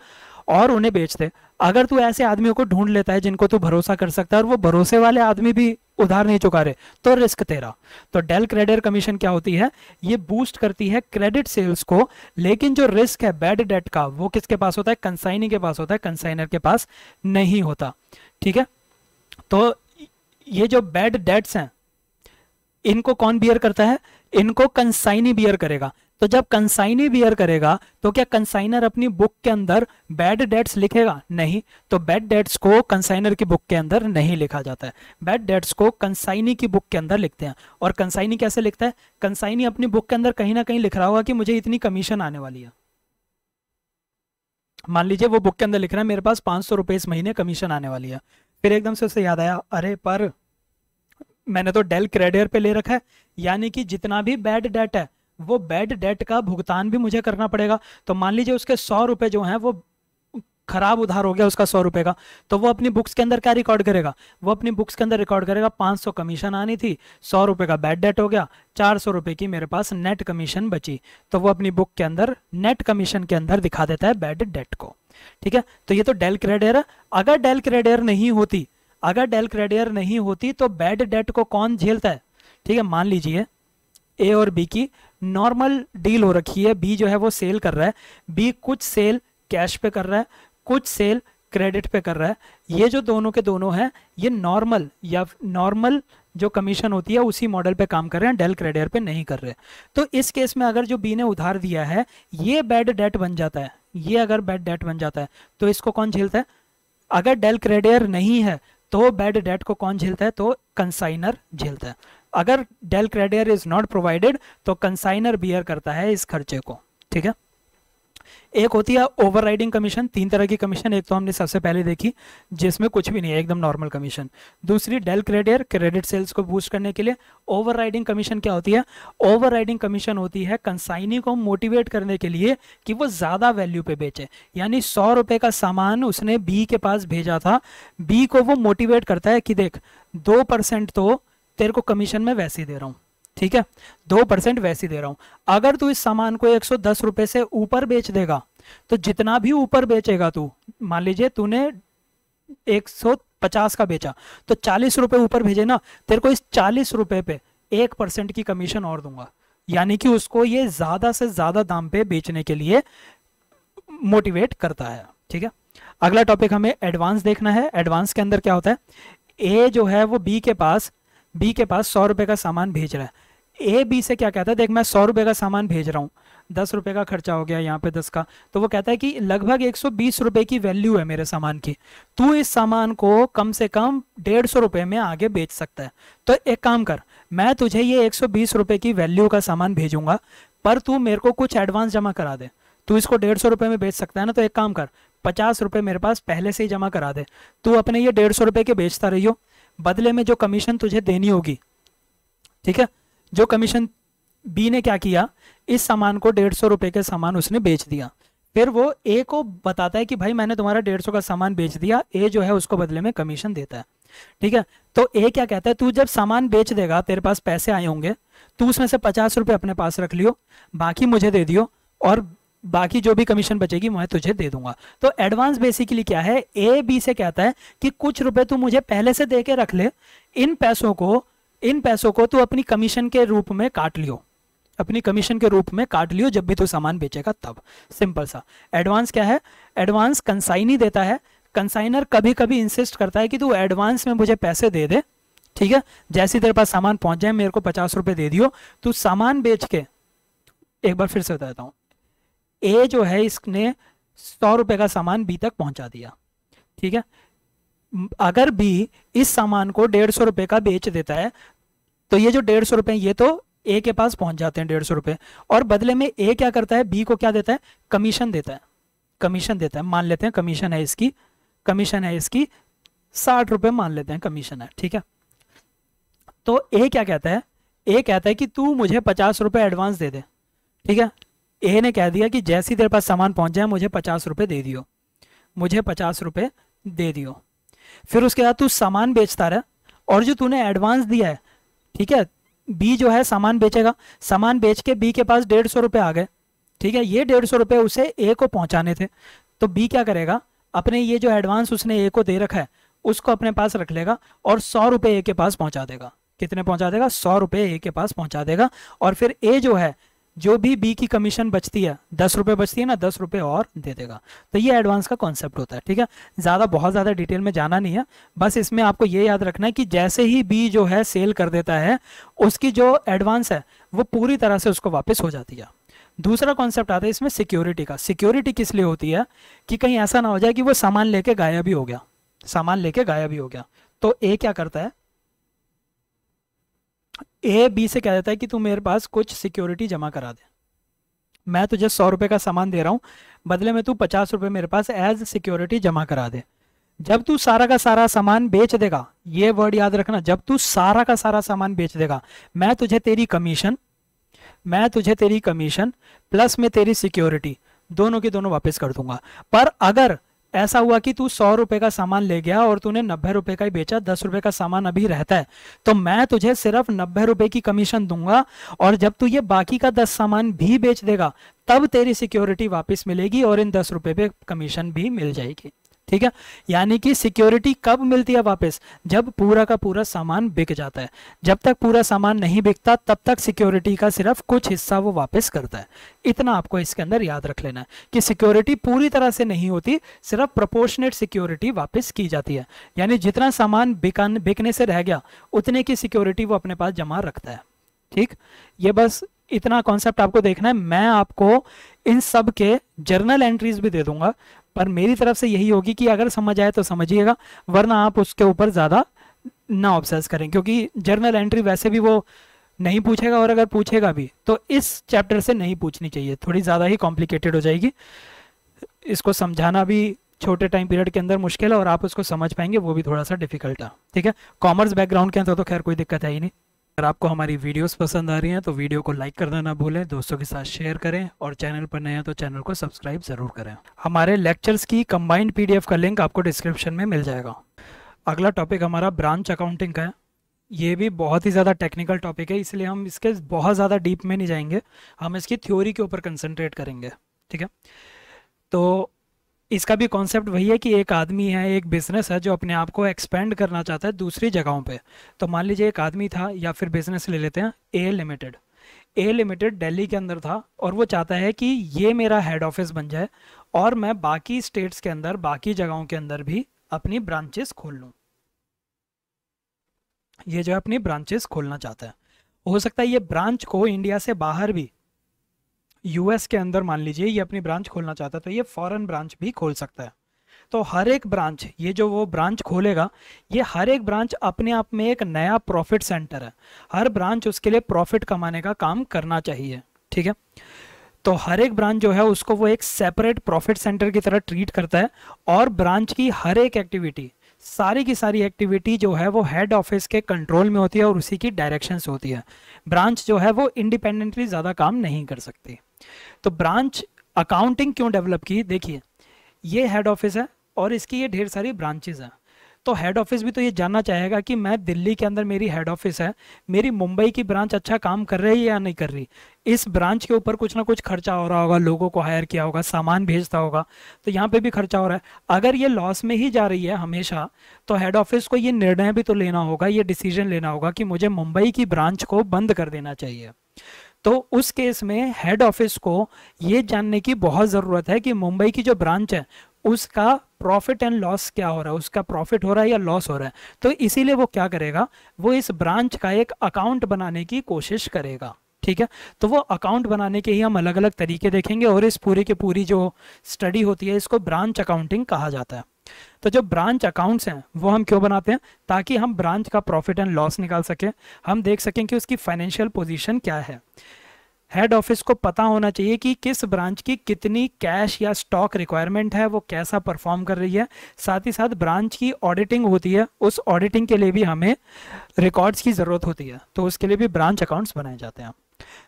और उन्हें बेच दे अगर तू ऐसे आदमियों को ढूंढ लेता है जिनको तू भरोसा कर सकता है और वो भरोसे वाले आदमी भी उधार नहीं चुका रहे तो रिस्क तेरा तो डेल क्रेडिट कमीशन क्या होती है ये बूस्ट करती है क्रेडिट सेल्स को लेकिन जो रिस्क है बैड डेट का वो किसके पास होता है कंसाइनी के पास होता है कंसाइनर के पास नहीं होता ठीक है तो ये जो बैड डेट्स हैं इनको कौन बियर करता है इनको कंसाइनी बियर करेगा तो जब कंसाइनी बियर करेगा तो क्या कंसाइनर अपनी बुक के अंदर बैड डेट्स लिखेगा नहीं तो बैड डेट्स को कंसाइनर की बुक के अंदर नहीं लिखा जाता है बैड डेट्स को कंसाइनी की बुक के अंदर लिखते हैं और कंसाइनी कैसे लिखता है कंसाइनी अपनी बुक के अंदर कहीं ना कहीं लिख रहा होगा कि मुझे इतनी कमीशन आने वाली है मान लीजिए वो बुक के अंदर लिख रहा है मेरे पास पांच इस महीने कमीशन आने वाली है फिर एकदम से उसे याद आया अरे पर मैंने तो डेल क्रेडियर पे ले रखा है यानी कि जितना भी बैड डेट है वो बैड डेट का भुगतान भी मुझे करना पड़ेगा तो मान लीजिए उसके सौ रुपए जो हैं वो खराब उधार हो गया उसका सौ रुपए का तो वो अपनी बुक्स के अंदर क्या रिकॉर्ड करेगा वो अपनी बुक्स के अंदर रिकॉर्ड करेगा पांच सौ कमीशन आनी थी सौ रुपए का बैड डेट हो गया चार सौ रुपए की मेरे पास नेट कमीशन बची तो वो अपनी बुक के अंदर नेट कमीशन के अंदर दिखा देता है बैड डेट को ठीक है तो ये तो डेल क्रेडेयर अगर डेल क्रेडेयर नहीं होती अगर डेल क्रेडियर नहीं होती तो बैड डेट को कौन झेलता है ठीक है मान लीजिए ए और बी की नॉर्मल डील हो रखी है बी जो है वो सेल कर रहा है बी कुछ सेल कैश पे कर रहा है कुछ सेल क्रेडिट पे कर रहा है ये जो दोनों के दोनों हैं ये नॉर्मल या नॉर्मल जो कमीशन होती है उसी मॉडल पे काम कर रहे हैं डेल क्रेडियर पे नहीं कर रहे तो इस केस में अगर जो बी ने उधार दिया है ये बैड डेट बन जाता है ये अगर बैड डेट बन जाता है तो इसको कौन झेलता है अगर डेल क्रेडियर नहीं है तो बैड डेट को कौन झेलता है तो कंसाइनर झेलता है अगर del credere is not provided तो कंसाइनर बियर करता है इस खर्चे को ठीक है एक होती है ओवरराइडिंग कमीशन तीन तरह की कमीशन एक तो हमने सबसे पहले देखी जिसमें कुछ भी नहीं है एकदम नॉर्मल कमीशन दूसरी डेल क्रेडियर क्रेडिट सेल्स को बूस्ट करने के लिए ओवरराइडिंग कमीशन क्या होती है ओवरराइडिंग कमीशन होती है कंसाइनी को मोटिवेट करने के लिए कि वो ज़्यादा वैल्यू पे बेचे यानी सौ रुपये का सामान उसने बी के पास भेजा था बी को वो मोटिवेट करता है कि देख दो परसेंट तो तेरे को कमीशन में वैसे ही दे रहा हूँ ठीक है दो परसेंट वैसे दे रहा हूं अगर तू इस सामान को एक रुपए से ऊपर बेच देगा तो जितना भी ऊपर बेचेगा तू मान लीजिए तूने एक पचास का बेचा तो चालीस रुपए ऊपर भेजे ना तेरे को इस चालीस रुपए पे एक परसेंट की कमीशन और दूंगा यानी कि उसको ये ज़्यादा से ज़्यादा दाम पे बेचने के लिए मोटिवेट करता है ठीक है अगला टॉपिक हमें एडवांस देखना है एडवांस के अंदर क्या होता है ए जो है वो बी के पास बी के पास सौ रुपए का सामान भेज रहा है ए बी से क्या कहता है देख मैं सौ रुपये का सामान भेज रहा हूँ दस रुपये का खर्चा हो गया यहाँ पे दस का तो वो कहता है कि लगभग एक सौ बीस रुपये की वैल्यू है मेरे सामान की तू इस सामान को कम से कम डेढ़ सौ रुपये में आगे बेच सकता है तो एक काम कर मैं तुझे ये एक सौ बीस की वैल्यू का सामान भेजूंगा पर तू मेरे को कुछ एडवांस जमा करा दे तू इसको डेढ़ सौ रुपए में बेच सकता है ना तो एक काम कर पचास रुपये मेरे पास पहले से ही जमा करा दे तू अपने ये डेढ़ सौ रुपये के बेचता रहियो बदले में जो कमीशन तुझे देनी होगी ठीक है जो कमीशन बी ने क्या किया इस सामान को डेढ़ सौ रुपये के सामान उसने बेच दिया फिर वो ए को बताता है कि भाई मैंने तुम्हारा डेढ़ सौ का सामान बेच दिया ए जो है उसको बदले में कमीशन देता है ठीक है तो ए क्या कहता है तू जब सामान बेच देगा तेरे पास पैसे आए होंगे तू उसमें से पचास रुपये अपने पास रख लियो बाकी मुझे दे दियो और बाकी जो भी कमीशन बचेगी मैं तुझे दे दूंगा तो एडवांस बेसिकली क्या है ए बी से कहता है कि कुछ रुपए तू मुझे पहले से दे के रख ले इन पैसों को इन पैसों को तू अपनी कमीशन के रूप में काट लियो अपनी कमीशन के रूप में काट लियो जब भी तू सामान बेचेगा तब सिंपल सा एडवांस क्या है एडवांस कंसाइनी देता है कंसाइनर कभी कभी इंसिस्ट करता है कि तू एडवांस में मुझे पैसे दे दे ठीक है जैसे तेरे पास सामान पहुंच जाए मेरे को पचास रुपए दे दियो तू सामान बेच के एक बार फिर से बताता हूं ए जो है इसने सौ रुपए का सामान बी तक पहुंचा दिया ठीक है अगर भी इस सामान को डेढ़ सौ रुपए का बेच देता है तो ये जो डेढ़ सौ रुपए ये तो ए के पास पहुंच जाते हैं डेढ़ सौ रुपए और बदले में ए क्या करता है बी को क्या देता है कमीशन देता है कमीशन देता है मान लेते हैं कमीशन है इसकी कमीशन है इसकी साठ रुपए मान लेते हैं कमीशन है ठीक है तो ए क्या कहता है ए कहता है कि तू मुझे पचास रुपए एडवांस दे दे ठीक है ए ने कह दिया कि जैसी देर पास सामान पहुंच जाए मुझे पचास रुपए दे दियो मुझे पचास रुपए दे दियो फिर उसके बाद तू सामान बेचता रहा और जो तूने एडवांस दिया है ठीक है बी जो है सामान बेचेगा सामान बेच के बी के पास डेढ़ सौ रुपये आ गए ठीक है ये डेढ़ सौ रुपये उसे ए को पहुंचाने थे तो बी क्या करेगा अपने ये जो एडवांस उसने ए को दे रखा है उसको अपने पास रख लेगा और सौ रुपये ए के पास पहुंचा देगा कितने पहुंचा देगा सौ रुपये ए के पास पहुंचा देगा और फिर ए जो है जो भी बी की कमीशन बचती है दस रुपए बचती है ना दस रुपए और दे देगा तो ये एडवांस का कॉन्सेप्ट होता है ठीक है ज़्यादा बहुत ज़्यादा डिटेल में जाना नहीं है बस इसमें आपको ये याद रखना है कि जैसे ही बी जो है सेल कर देता है उसकी जो एडवांस है वो पूरी तरह से उसको वापस हो जाती है दूसरा कॉन्सेप्ट आता है इसमें सिक्योरिटी का सिक्योरिटी किस लिए होती है कि कहीं ऐसा ना हो जाए कि वो सामान लेके गायब ही हो गया सामान लेके गायब ही हो गया तो ए क्या करता है ए बी से कह देता है कि तू मेरे पास कुछ सिक्योरिटी जमा करा दे मैं तुझे सौ रुपए का सामान दे रहा हूं बदले में तू पचास रुपए मेरे पास एज सिक्योरिटी जमा करा दे जब तू सारा का सारा सामान बेच देगा ये वर्ड याद रखना जब तू सारा का सारा सामान बेच देगा मैं तुझे तेरी कमीशन मैं तुझे तेरी कमीशन प्लस में तेरी सिक्योरिटी दोनों की दोनों वापस कर दूंगा पर अगर ऐसा हुआ कि तू सौ रुपए का सामान ले गया और तूने नब्बे रुपए का ही बेचा दस रुपए का सामान अभी रहता है तो मैं तुझे सिर्फ नब्बे रुपए की कमीशन दूंगा और जब तू ये बाकी का दस सामान भी बेच देगा तब तेरी सिक्योरिटी वापस मिलेगी और इन दस रुपए पे कमीशन भी मिल जाएगी ठीक है यानी कि सिक्योरिटी कब मिलती है वापस जब पूरा का पूरा सामान बिक जाता है जब तक पूरा सामान नहीं बिकता तब तक सिक्योरिटी का सिर्फ कुछ हिस्सा वो वापस करता है इतना आपको इसके अंदर याद रख लेना है कि सिक्योरिटी पूरी तरह से नहीं होती सिर्फ प्रपोर्शनेट सिक्योरिटी वापस की जाती है यानी जितना सामान बिकन बिकने से रह गया उतने की सिक्योरिटी वो अपने पास जमा रखता है ठीक ये बस इतना कॉन्सेप्ट आपको देखना है मैं आपको इन सब के जर्नल एंट्रीज भी दे दूंगा पर मेरी तरफ से यही होगी कि अगर समझ आए तो समझिएगा वरना आप उसके ऊपर ज़्यादा ना ऑब्सेस करें क्योंकि जर्नल एंट्री वैसे भी वो नहीं पूछेगा और अगर पूछेगा भी तो इस चैप्टर से नहीं पूछनी चाहिए थोड़ी ज़्यादा ही कॉम्प्लिकेटेड हो जाएगी इसको समझाना भी छोटे टाइम पीरियड के अंदर मुश्किल है और आप उसको समझ पाएंगे वो भी थोड़ा सा डिफिकल्ट है ठीक है कॉमर्स बैकग्राउंड के अंदर तो, तो खैर कोई दिक्कत है ही नहीं अगर आपको हमारी वीडियोस पसंद आ रही हैं तो वीडियो को लाइक करना ना भूलें दोस्तों के साथ शेयर करें और चैनल पर नए हैं तो चैनल को सब्सक्राइब ज़रूर करें हमारे लेक्चर्स की कंबाइंड पीडीएफ का लिंक आपको डिस्क्रिप्शन में मिल जाएगा अगला टॉपिक हमारा ब्रांच अकाउंटिंग का है ये भी बहुत ही ज़्यादा टेक्निकल टॉपिक है इसलिए हम इसके बहुत ज़्यादा डीप में नहीं जाएंगे हम इसकी थ्योरी के ऊपर कंसनट्रेट करेंगे ठीक है तो इसका भी कॉन्सेप्ट वही है कि एक आदमी है एक बिजनेस है जो अपने आप को एक्सपेंड करना चाहता है दूसरी जगहों पे तो मान लीजिए एक आदमी था या फिर बिजनेस ले लेते हैं A limited A limited Delhi के अंदर था और वो चाहता है कि ये मेरा हेड ऑफिस बन जाए और मैं बाकी स्टेट्स के अंदर बाकी जगहों के अंदर भी अपनी ब्रांचेस खोल लूँ ये जो है अपनी ब्रांचेस खोलना चाहता है हो सकता है ये ब्रांच को इंडिया से बाहर भी यूएस के अंदर मान लीजिए ये अपनी ब्रांच खोलना चाहता है तो ये फॉरेन ब्रांच भी खोल सकता है तो हर एक ब्रांच ये जो वो ब्रांच खोलेगा ये हर एक ब्रांच अपने आप में एक नया प्रॉफिट सेंटर है हर ब्रांच उसके लिए प्रॉफिट कमाने का काम करना चाहिए ठीक है तो हर एक ब्रांच जो है उसको वो एक सेपरेट प्रॉफिट सेंटर की तरह ट्रीट करता है और ब्रांच की हर एक एक्टिविटी सारी की सारी एक्टिविटी जो है वो हेड ऑफिस के कंट्रोल में होती है और उसी की डायरेक्शंस होती है ब्रांच जो है वो इंडिपेंडेंटली ज़्यादा काम नहीं कर सकती तो ब्रांच अकाउंटिंग क्यों डेवलप की देखिए ये हेड ऑफिस है और इसकी ये ढेर सारी ब्रांचेज हैं तो हेड ऑफिस भी तो ये जानना चाहेगा कि मैं दिल्ली के अंदर मेरी हेड ऑफिस है मेरी मुंबई की ब्रांच अच्छा काम कर रही है या नहीं कर रही इस ब्रांच के ऊपर कुछ ना कुछ खर्चा हो रहा होगा लोगों को हायर किया होगा सामान भेजता होगा तो यहाँ पे भी खर्चा हो रहा है अगर ये लॉस में ही जा रही है हमेशा तो हेड ऑफिस को ये निर्णय भी तो लेना होगा ये डिसीजन लेना होगा कि मुझे मुंबई की ब्रांच को बंद कर देना चाहिए तो उस केस में हेड ऑफिस को ये जानने की बहुत ज़रूरत है कि मुंबई की जो ब्रांच है उसका प्रॉफिट एंड लॉस क्या हो रहा है उसका प्रॉफिट हो रहा है या लॉस हो रहा है तो इसीलिए वो क्या करेगा वो इस ब्रांच का एक अकाउंट बनाने की कोशिश करेगा ठीक है तो वो अकाउंट बनाने के ही हम अलग अलग तरीके देखेंगे और इस पूरी की पूरी जो स्टडी होती है इसको ब्रांच अकाउंटिंग कहा जाता है तो जो ब्रांच अकाउंट्स हैं वो हम क्यों बनाते हैं ताकि हम ब्रांच का प्रॉफिट एंड लॉस निकाल सकें हम देख सकें कि उसकी फाइनेंशियल पोजीशन क्या है हेड ऑफिस को पता होना चाहिए कि किस ब्रांच की कितनी कैश या स्टॉक रिक्वायरमेंट है वो कैसा परफॉर्म कर रही है साथ ही साथ ब्रांच की ऑडिटिंग होती है उस ऑडिटिंग के लिए भी हमें रिकॉर्ड्स की ज़रूरत होती है तो उसके लिए भी ब्रांच अकाउंट्स बनाए जाते हैं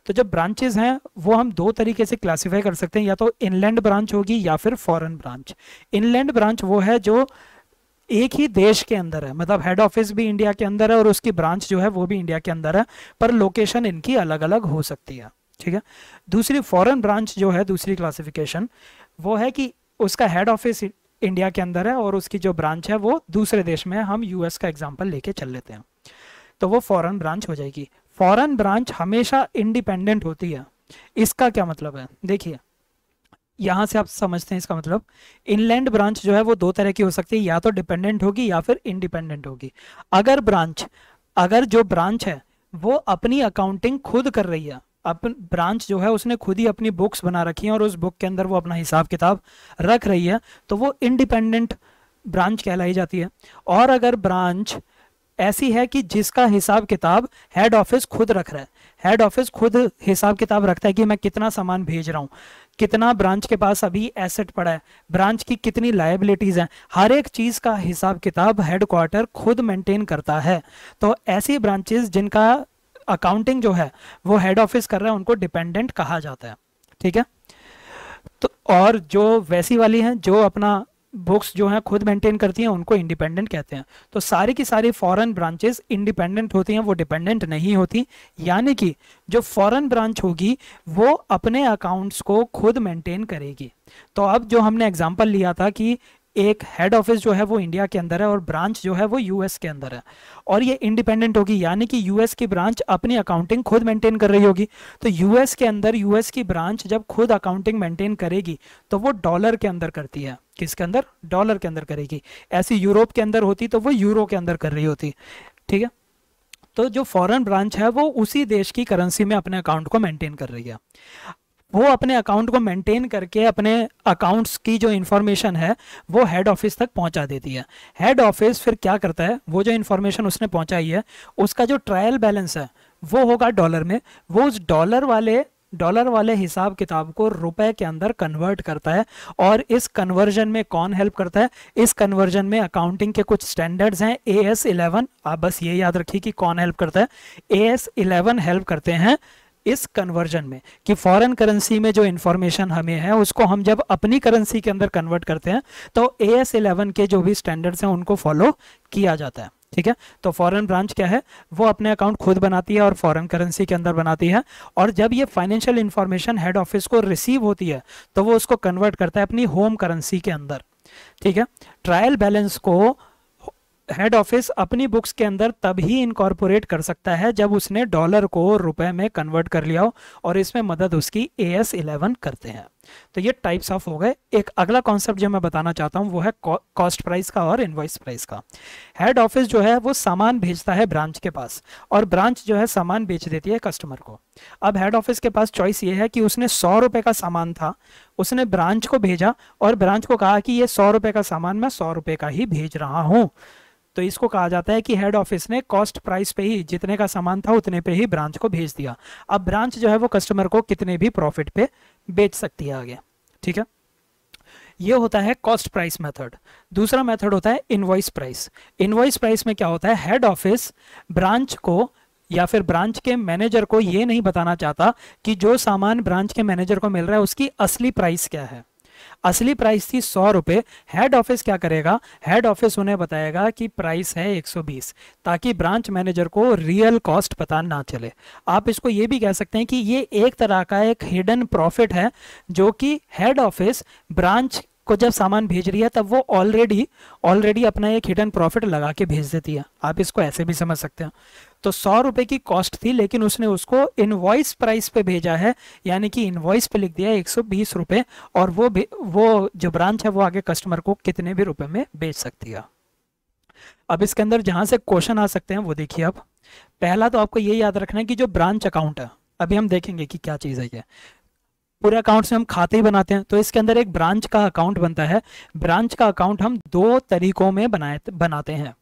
तो जब ब्रांचेस हैं वो हम दो तरीके से क्लासीफाई कर सकते हैं या तो इनलैंड ब्रांच होगी या फिर फॉरेन ब्रांच इनलैंड ब्रांच वो है जो एक ही देश के अंदर है मतलब हेड ऑफिस भी इंडिया के अंदर है और उसकी ब्रांच जो है वो भी इंडिया के अंदर है पर लोकेशन इनकी अलग अलग हो सकती है ठीक है दूसरी फॉरन ब्रांच जो है दूसरी क्लासिफिकेशन वो है कि उसका हेड ऑफिस इंडिया के अंदर है और उसकी जो ब्रांच है वो दूसरे देश में है हम यूएस का एग्जाम्पल लेके चल लेते हैं तो वो फॉरेन ब्रांच हो जाएगी फॉरेन ब्रांच हमेशा इंडिपेंडेंट होती है इसका क्या मतलब है देखिए यहां से आप समझते हैं इसका मतलब इनलैंड ब्रांच जो है वो दो तरह की हो सकती है या तो डिपेंडेंट होगी या फिर इंडिपेंडेंट होगी अगर ब्रांच अगर जो ब्रांच है वो अपनी अकाउंटिंग खुद कर रही है अपन ब्रांच जो है उसने खुद ही अपनी बुक्स बना रखी हैं और उस बुक के अंदर वो अपना हिसाब किताब रख रही है तो वो इंडिपेंडेंट ब्रांच कहलाई जाती है और अगर ब्रांच ऐसी है कि जिसका हिसाब किताब हेड ऑफिस खुद रख रहा है हेड ऑफिस खुद हिसाब किताब रखता है कि मैं कितना सामान भेज रहा हूँ कितना ब्रांच के पास अभी एसेट पड़ा है ब्रांच की कितनी लाइबिलिटीज़ हैं हर एक चीज़ का हिसाब किताब हेड क्वार्टर खुद मेंटेन करता है तो ऐसी ब्रांचेस जिनका अकाउंटिंग जो है वो हेड ऑफिस कर रहा है उनको डिपेंडेंट कहा जाता है ठीक है तो और जो वैसी वाली हैं जो अपना बुक्स जो हैं खुद मेंटेन करती हैं उनको इंडिपेंडेंट कहते हैं तो सारी की सारी फॉरेन ब्रांचेस इंडिपेंडेंट होती हैं वो डिपेंडेंट नहीं होती यानी कि जो फॉरेन ब्रांच होगी वो अपने अकाउंट्स को खुद मेंटेन करेगी तो अब जो हमने एग्जांपल लिया था कि एक हेड ऑफिस जो है वो इंडिया के अंदर है और ब्रांच जो है वो यूएस के अंदर है और ये इंडिपेंडेंट होगी यानी कि यूएस की ब्रांच अपनी अकाउंटिंग खुद मेंटेन कर रही होगी तो यूएस के अंदर यूएस की ब्रांच जब खुद अकाउंटिंग मेंटेन करेगी तो वो डॉलर के अंदर करती है किसके अंदर डॉलर के अंदर करेगी ऐसी यूरोप के अंदर होती तो वो यूरो के अंदर कर रही होती ठीक है तो जो फॉरेन ब्रांच है वो उसी देश की करेंसी में अपने अकाउंट को मेंटेन कर रही है वो अपने अकाउंट को मेंटेन करके अपने अकाउंट्स की जो इन्फॉर्मेशन है वो हेड ऑफिस तक पहुंचा देती है हेड ऑफिस फिर क्या करता है वो जो इन्फॉर्मेशन उसने पहुंचाई है उसका जो ट्रायल बैलेंस है वो होगा डॉलर में वो उस डॉलर वाले डॉलर वाले हिसाब किताब को रुपए के अंदर कन्वर्ट करता है और इस कन्वर्जन में कौन हेल्प करता है इस कन्वर्जन में अकाउंटिंग के कुछ स्टैंडर्ड्स हैं ए एस इलेवन आप बस ये याद रखिए कि कौन हेल्प करता है ए एस इलेवन हेल्प करते हैं इस कन्वर्जन में कि फॉरेन करेंसी में जो इन्फॉर्मेशन हमें है उसको हम जब अपनी करेंसी के अंदर कन्वर्ट करते हैं तो ए एस इलेवन के जो भी स्टैंडर्ड्स हैं उनको फॉलो किया जाता है ठीक है तो फॉरेन ब्रांच क्या है वो अपने अकाउंट खुद बनाती है और फॉरेन करेंसी के अंदर बनाती है और जब ये फाइनेंशियल इन्फॉर्मेशन हेड ऑफिस को रिसीव होती है तो वो उसको कन्वर्ट करता है अपनी होम करेंसी के अंदर ठीक है ट्रायल बैलेंस को हेड ऑफिस अपनी बुक्स के अंदर तब ही इनकॉर्पोरेट कर सकता है जब उसने डॉलर को रुपए में कन्वर्ट कर लिया हो और इसमें मदद उसकी ए एस इलेवन करते हैं तो ये टाइप्स ऑफ हो गए एक अगला कॉन्सेप्ट जो मैं बताना चाहता हूँ वो है कॉस्ट प्राइस का और इनवॉइस प्राइस का हेड ऑफिस जो है वो सामान भेजता है ब्रांच के पास और ब्रांच जो है सामान बेच देती है कस्टमर को अब हेड ऑफिस के पास चॉइस ये है कि उसने सौ रुपए का सामान था उसने ब्रांच को भेजा और ब्रांच को कहा कि ये सौ रुपए का सामान मैं सौ रुपए का ही भेज रहा हूं तो इसको कहा जाता है कि हेड ऑफिस ने कॉस्ट प्राइस पे ही जितने का सामान था उतने पे ही ब्रांच को भेज दिया अब ब्रांच जो है वो कस्टमर को कितने भी प्रॉफिट पे बेच सकती है आगे ठीक है ये होता है कॉस्ट प्राइस मेथड दूसरा मेथड होता है इनवॉइस प्राइस इनवॉइस प्राइस में क्या होता है हेड ऑफिस ब्रांच को या फिर ब्रांच के मैनेजर को यह नहीं बताना चाहता कि जो सामान ब्रांच के मैनेजर को मिल रहा है उसकी असली प्राइस क्या है असली प्राइस थी सौ रुपये हेड ऑफिस क्या करेगा हेड ऑफिस उन्हें बताएगा कि प्राइस है 120 ताकि ब्रांच मैनेजर को रियल कॉस्ट पता ना चले आप इसको ये भी कह सकते हैं कि ये एक तरह का एक हिडन प्रॉफिट है जो कि हेड ऑफिस ब्रांच को जब सामान भेज रही है तब वो ऑलरेडी ऑलरेडी अपना एक हिडन प्रॉफिट लगा के भेज देती है आप इसको ऐसे भी समझ सकते हैं तो सौ रुपए की कॉस्ट थी लेकिन उसने उसको इनवॉइस प्राइस पे भेजा है यानी कि इनवॉइस पे लिख दिया एक सौ बीस और वो वो जो ब्रांच है वो आगे कस्टमर को कितने भी रुपए में बेच सकती है अब इसके अंदर जहां से क्वेश्चन आ सकते हैं वो देखिए अब पहला तो आपको ये याद रखना है कि जो ब्रांच अकाउंट है अभी हम देखेंगे कि क्या चीज़ है ये पूरे अकाउंट से हम खाते ही बनाते हैं तो इसके अंदर एक ब्रांच का अकाउंट बनता है ब्रांच का अकाउंट हम दो तरीकों में बनाए बनाते हैं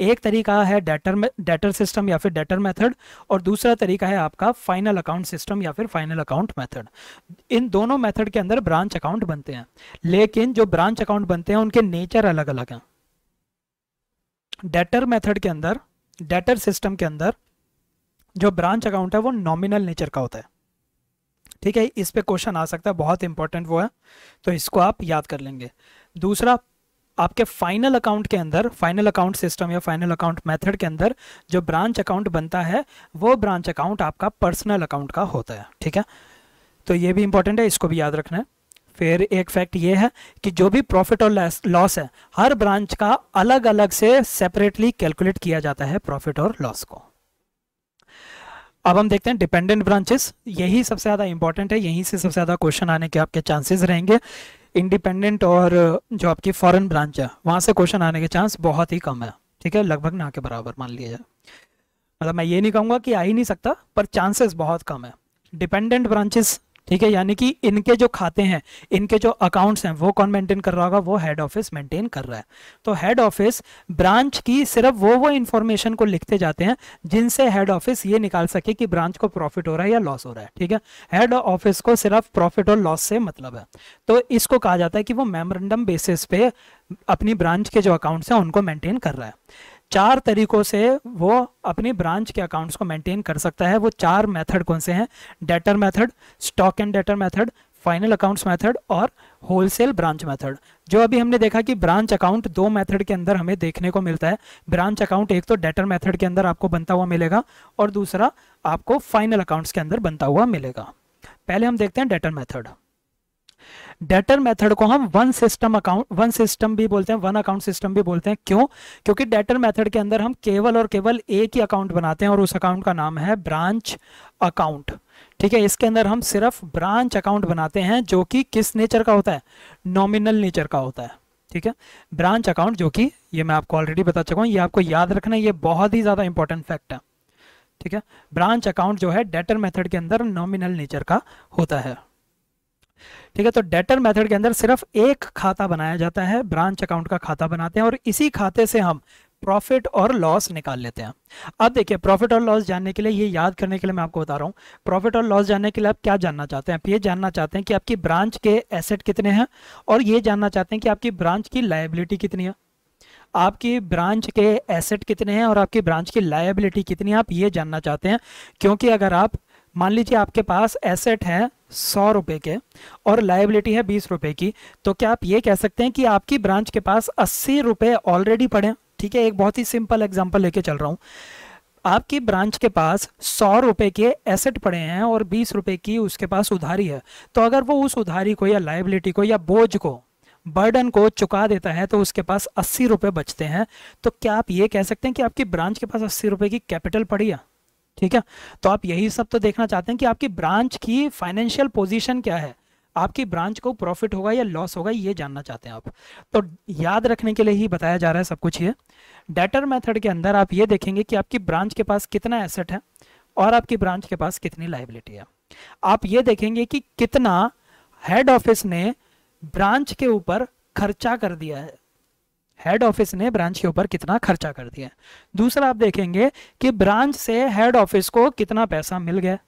एक तरीका है डेटर डेटर सिस्टम या फिर डेटर मेथड और दूसरा तरीका है आपका फाइनल अकाउंट सिस्टम या फिर फाइनल अकाउंट मेथड इन दोनों मेथड के अंदर ब्रांच अकाउंट बनते हैं लेकिन जो ब्रांच अकाउंट बनते हैं उनके नेचर अलग अलग हैं डेटर मेथड के अंदर डेटर सिस्टम के अंदर जो ब्रांच अकाउंट है वो नॉमिनल नेचर का होता है ठीक है इस पर क्वेश्चन आ सकता है बहुत इंपॉर्टेंट वो है तो इसको आप याद कर लेंगे दूसरा आपके फाइनल अकाउंट के अंदर फाइनल अकाउंट सिस्टम या फाइनल अकाउंट मेथड के अंदर जो ब्रांच अकाउंट बनता है वो ब्रांच अकाउंट आपका पर्सनल अकाउंट का होता है ठीक है तो ये भी इंपॉर्टेंट है इसको भी याद रखना है फिर एक फैक्ट ये है कि जो भी प्रॉफिट और लॉस है हर ब्रांच का अलग अलग से सेपरेटली कैलकुलेट किया जाता है प्रॉफिट और लॉस को अब हम देखते हैं डिपेंडेंट ब्रांचेस यही सबसे ज़्यादा इंपॉर्टेंट है यहीं से सबसे ज़्यादा क्वेश्चन आने के आपके चांसेस रहेंगे इंडिपेंडेंट और uh, जो आपकी फॉरेन ब्रांच है वहाँ से क्वेश्चन आने के चांस बहुत ही कम है ठीक है लगभग ना के बराबर मान लिया जाए मतलब मैं ये नहीं कहूँगा कि आ ही नहीं सकता पर चांसेस बहुत कम है डिपेंडेंट ब्रांचेस ठीक है यानी कि इनके जो खाते हैं इनके जो अकाउंट्स हैं वो कौन मेंटेन कर रहा होगा वो हेड ऑफिस मेंटेन कर रहा है तो हेड ऑफिस ब्रांच की सिर्फ वो वो इंफॉर्मेशन को लिखते जाते हैं जिनसे हेड ऑफिस ये निकाल सके कि ब्रांच को प्रॉफिट हो रहा है या लॉस हो रहा है ठीक है हेड ऑफिस को सिर्फ प्रॉफिट और लॉस से मतलब है तो इसको कहा जाता है कि वो मेमोरेंडम बेसिस पे अपनी ब्रांच के जो अकाउंट्स हैं उनको मेंटेन कर रहा है चार तरीकों से वो अपनी ब्रांच के अकाउंट्स को मेंटेन कर सकता है वो चार मेथड कौन से हैं debtor method stock and debtor method final accounts method और होलसेल ब्रांच मेथड जो अभी हमने देखा कि ब्रांच अकाउंट दो मेथड के अंदर हमें देखने को मिलता है ब्रांच अकाउंट एक तो डेटर मेथड के अंदर आपको बनता हुआ मिलेगा और दूसरा आपको फाइनल अकाउंट्स के अंदर बनता हुआ मिलेगा पहले हम देखते हैं डेटर मेथड डेटर मेथड को हम one system account one system भी बोलते हैं वन अकाउंट सिस्टम भी बोलते हैं क्यों क्योंकि डेटर मेथड के अंदर हम केवल और केवल एक ही अकाउंट बनाते हैं और उस अकाउंट का नाम है ब्रांच अकाउंट ठीक है इसके अंदर हम सिर्फ ब्रांच अकाउंट बनाते हैं जो कि किस नेचर का होता है नॉमिनल नेचर का होता है ठीक है ब्रांच अकाउंट जो कि ये मैं आपको ऑलरेडी बता चुका हूँ ये आपको याद रखना ये बहुत ही ज़्यादा इंपॉर्टेंट फैक्ट है ठीक है ब्रांच अकाउंट जो है डेटर मेथड के अंदर नॉमिनल नेचर का होता है ठीक है तो डेटर मेथड के अंदर सिर्फ एक खाता बनाया जाता है ब्रांच अकाउंट का खाता बनाते हैं और इसी खाते से हम प्रॉफिट और लॉस निकाल लेते हैं अब देखिए प्रॉफिट और लॉस जानने के लिए ये याद करने के लिए मैं आपको बता रहा हूँ प्रॉफिट और लॉस जानने के लिए आप क्या जानना चाहते हैं आप ये जानना चाहते हैं कि आपकी ब्रांच के एसेट कितने हैं और ये जानना चाहते हैं कि आपकी ब्रांच की लाइबिलिटी कितनी है आपकी ब्रांच के एसेट कितने हैं और आपकी ब्रांच की लाइबिलिटी कितनी है आप ये जानना चाहते हैं क्योंकि अगर आप मान लीजिए आपके पास एसेट है सौ रुपए के और लाइबिलिटी है बीस रुपए की तो क्या आप ये कह सकते हैं कि आपकी ब्रांच के पास अस्सी रुपए ऑलरेडी पड़े ठीक है एक बहुत ही सिंपल एग्जाम्पल लेके चल रहा हूँ आपकी ब्रांच के पास सौ रुपए के एसेट पड़े हैं और बीस रुपए की उसके पास उधारी है तो अगर वो उस उधारी को या लाइबिलिटी को या बोझ को बर्डन को चुका देता है तो उसके पास अस्सी रुपये बचते हैं तो क्या आप ये कह सकते हैं कि आपकी ब्रांच के पास अस्सी रुपये की कैपिटल पड़ी है ठीक है तो आप यही सब तो देखना चाहते हैं कि आपकी ब्रांच की फाइनेंशियल पोजीशन क्या है आपकी ब्रांच को प्रॉफिट होगा या लॉस होगा ये जानना चाहते हैं आप तो याद रखने के लिए ही बताया जा रहा है सब कुछ ये डेटर मेथड के अंदर आप ये देखेंगे कि आपकी ब्रांच के पास कितना एसेट है और आपकी ब्रांच के पास कितनी लाइबिलिटी है आप ये देखेंगे कि कितना हेड ऑफिस ने ब्रांच के ऊपर खर्चा कर दिया है हेड ऑफिस ने ब्रांच के ऊपर कितना खर्चा कर दिया दूसरा आप देखेंगे कि ब्रांच से हेड ऑफिस को कितना पैसा मिल गया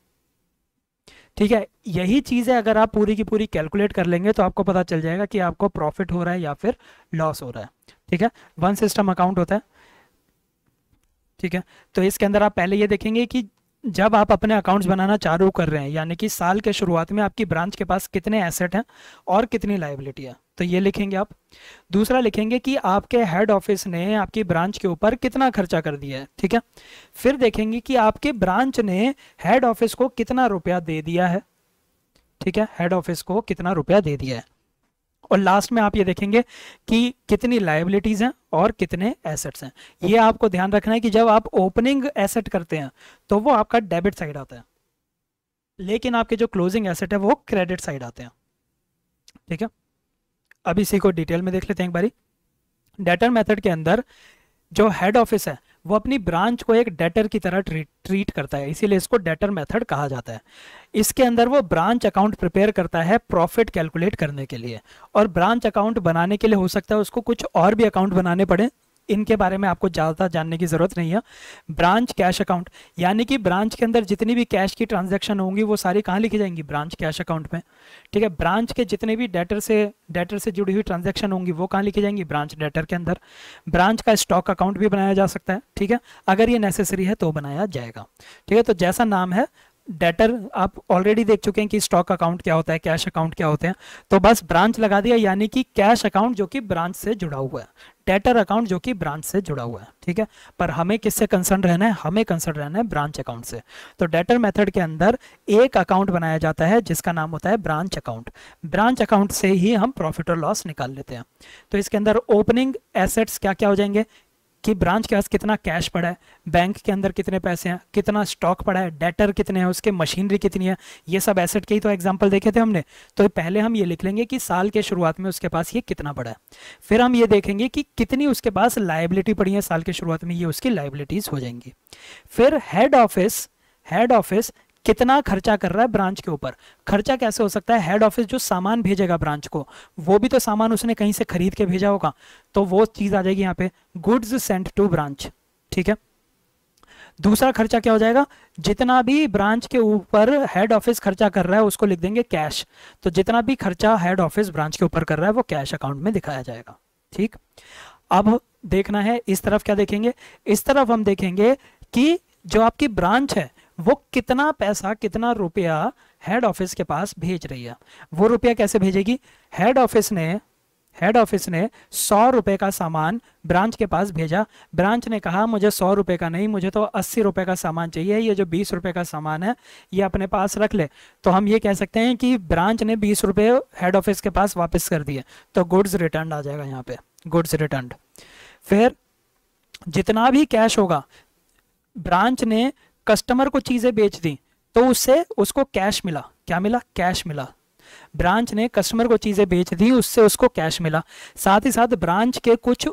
ठीक है यही चीज है अगर आप पूरी की पूरी कैलकुलेट कर लेंगे तो आपको पता चल जाएगा कि आपको प्रॉफिट हो रहा है या फिर लॉस हो रहा है ठीक है वन सिस्टम अकाउंट होता है ठीक है तो इसके अंदर आप पहले ये देखेंगे कि जब आप अपने अकाउंट्स बनाना चालू कर रहे हैं यानी कि साल के शुरुआत में आपकी ब्रांच के पास कितने एसेट हैं और कितनी लाइबिलिटी है तो ये लिखेंगे आप दूसरा लिखेंगे कि आपके हेड ऑफिस ने आपकी ब्रांच के ऊपर कितना खर्चा कर दिया है ठीक है फिर देखेंगे कि आपके ब्रांच ने हेड ऑफिस को कितना रुपया दे दिया है ठीक है हेड ऑफिस को कितना रुपया दे दिया है और लास्ट में आप ये देखेंगे कि कितनी लाइबिलिटीज़ हैं और कितने एसेट्स हैं ये आपको ध्यान रखना है कि जब आप ओपनिंग एसेट करते हैं तो वो आपका डेबिट साइड आता है लेकिन आपके जो क्लोजिंग एसेट है वो क्रेडिट साइड आते हैं ठीक है अब इसी को डिटेल में देख लेते हैं एक बारी डेटर मेथड के अंदर जो हेड ऑफिस है वो अपनी ब्रांच को एक डेटर की तरह ट्रीट ट्रीट करता है इसीलिए इसको डेटर मेथड कहा जाता है इसके अंदर वो ब्रांच अकाउंट प्रिपेयर करता है प्रॉफिट कैलकुलेट करने के लिए और ब्रांच अकाउंट बनाने के लिए हो सकता है उसको कुछ और भी अकाउंट बनाने पड़े इनके बारे में आपको ज़्यादा जानने की ज़रूरत नहीं है ब्रांच कैश अकाउंट यानी कि ब्रांच के अंदर जितनी भी कैश की ट्रांजैक्शन होंगी वो सारी कहाँ लिखी जाएंगी ब्रांच कैश अकाउंट में ठीक है ब्रांच के जितने भी डेटर से डेटर से जुड़ी हुई ट्रांजेक्शन होंगी वो कहाँ लिखी जाएंगी ब्रांच डेटर के अंदर ब्रांच का स्टॉक अकाउंट भी बनाया जा सकता है ठीक है अगर ये नेसेसरी है तो बनाया जाएगा ठीक है तो जैसा नाम है डेटर आप ऑलरेडी देख चुके हैं कि स्टॉक अकाउंट क्या होता है कैश अकाउंट क्या होते हैं तो बस ब्रांच लगा दिया यानी कि कैश अकाउंट जो कि ब्रांच से जुड़ा हुआ है डेटर अकाउंट जो कि ब्रांच से जुड़ा हुआ है ठीक है पर हमें किससे कंसर्न रहना है हमें कंसर्न रहना है ब्रांच अकाउंट से तो डेटर मेथड के अंदर एक अकाउंट बनाया जाता है जिसका नाम होता है ब्रांच अकाउंट ब्रांच अकाउंट से ही हम प्रॉफिट और लॉस निकाल लेते हैं तो इसके अंदर ओपनिंग एसेट्स क्या क्या हो जाएंगे कि ब्रांच के पास कितना कैश पड़ा है बैंक के अंदर कितने पैसे हैं कितना स्टॉक पड़ा है डेटर कितने हैं उसके मशीनरी कितनी है ये सब एसेट के ही तो एग्जाम्पल देखे थे हमने तो पहले हम ये लिख लेंगे कि साल के शुरुआत में उसके पास ये कितना पड़ा है फिर हम ये देखेंगे कि कितनी उसके पास लाइबिलिटी पड़ी है साल के शुरुआत में ये उसकी लाइबिलिटीज़ हो जाएंगी फिर हेड ऑफिस हेड ऑफिस कितना खर्चा कर रहा है ब्रांच के ऊपर खर्चा कैसे हो सकता है हेड ऑफिस जो सामान भेजेगा ब्रांच को वो भी तो सामान उसने कहीं से खरीद के भेजा होगा तो वो चीज़ आ जाएगी यहाँ पे गुड्स सेंट टू ब्रांच ठीक है दूसरा खर्चा क्या हो जाएगा जितना भी ब्रांच के ऊपर हेड ऑफिस खर्चा कर रहा है उसको लिख देंगे कैश तो जितना भी खर्चा हेड ऑफिस ब्रांच के ऊपर कर रहा है वो कैश अकाउंट में दिखाया जाएगा ठीक अब देखना है इस तरफ क्या देखेंगे इस तरफ हम देखेंगे कि जो आपकी ब्रांच है वो कितना पैसा कितना रुपया हेड ऑफिस के पास भेज रही है वो रुपया कैसे भेजेगी हेड ऑफिस ने हेड ऑफिस ने सौ रुपए का सामान ब्रांच के पास भेजा ब्रांच ने कहा मुझे सौ रुपए का नहीं मुझे तो अस्सी रुपए का सामान चाहिए ये जो बीस रुपए का सामान है ये अपने पास रख ले तो हम ये कह सकते हैं कि ब्रांच ने बीस रुपए हेड ऑफिस के पास वापस कर दिए तो गुड्स रिटर्न आ जाएगा यहाँ पे गुड्स रिटर्न फिर जितना भी कैश होगा ब्रांच ने कस्टमर को चीज़ें बेच दी तो उससे उसको कैश मिला क्या मिला कैश मिला ब्रांच ने कस्टमर को चीज़ें बेच दी उससे उसको कैश मिला साथ ही साथ ब्रांच के कुछ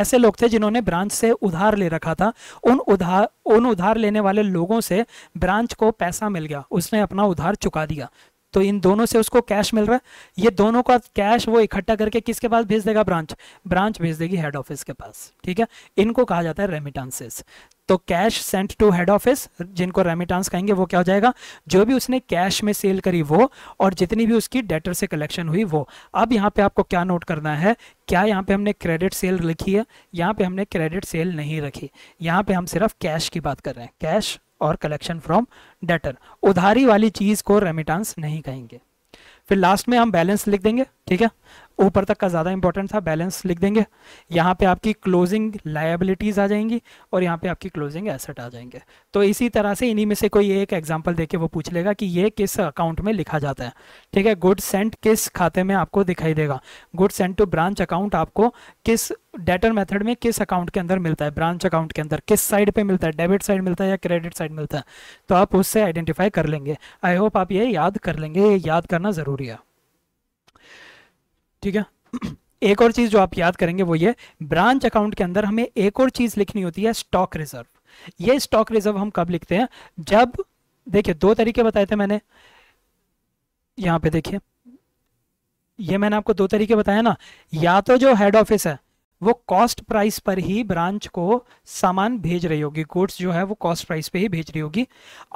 ऐसे लोग थे जिन्होंने ब्रांच से उधार ले रखा था उन उधार उन उधार लेने वाले लोगों से ब्रांच को पैसा मिल गया उसने अपना उधार चुका दिया तो इन दोनों से उसको कैश मिल रहा है ये दोनों का कैश वो इकट्ठा करके किसके पास भेज देगा ब्रांच ब्रांच भेज देगी हेड ऑफिस के पास ठीक है इनको कहा जाता है रेमिटांसेस तो cash sent to head office जिनको रेमिटांस कहेंगे वो क्या हो जाएगा जो भी उसने कैश में सेल करी वो और जितनी भी उसकी डेटर से कलेक्शन हुई वो अब यहाँ पे आपको क्या नोट करना है क्या यहाँ पे हमने क्रेडिट सेल लिखी है यहाँ पे हमने क्रेडिट सेल नहीं रखी यहाँ पे हम सिर्फ कैश की बात कर रहे हैं कैश और कलेक्शन फ्रॉम डेटर उधारी वाली चीज को रेमिटांस नहीं कहेंगे फिर लास्ट में हम बैलेंस लिख देंगे ठीक है ऊपर तक का ज़्यादा इंपॉर्टेंट था बैलेंस लिख देंगे यहाँ पे आपकी क्लोजिंग लाइबिलिटीज़ आ जाएंगी और यहाँ पे आपकी क्लोजिंग एसेट आ जाएंगे तो इसी तरह से इन्हीं में से कोई एक एग्जांपल देके वो पूछ लेगा कि ये किस अकाउंट में लिखा जाता है ठीक है गुड सेंट किस खाते में आपको दिखाई देगा good sent to branch account आपको किस डेटर मेथड में किस अकाउंट के अंदर मिलता है ब्रांच अकाउंट के अंदर किस साइड पे मिलता है डेबिट साइड मिलता है या क्रेडिट साइड मिलता है तो आप उससे आइडेंटिफाई कर लेंगे आई होप आप ये याद कर लेंगे ये याद करना ज़रूरी है ठीक है एक और चीज जो आप याद करेंगे वो ये ब्रांच अकाउंट के अंदर हमें एक और चीज लिखनी होती है स्टॉक रिजर्व ये स्टॉक रिजर्व हम कब लिखते हैं जब देखिए दो तरीके बताए थे मैंने यहां पे देखिए ये मैंने आपको दो तरीके बताया ना या तो जो हेड ऑफिस है वो कॉस्ट प्राइस पर ही ब्रांच को सामान भेज रही होगी गुड्स जो है वो कॉस्ट प्राइस पे ही भेज रही होगी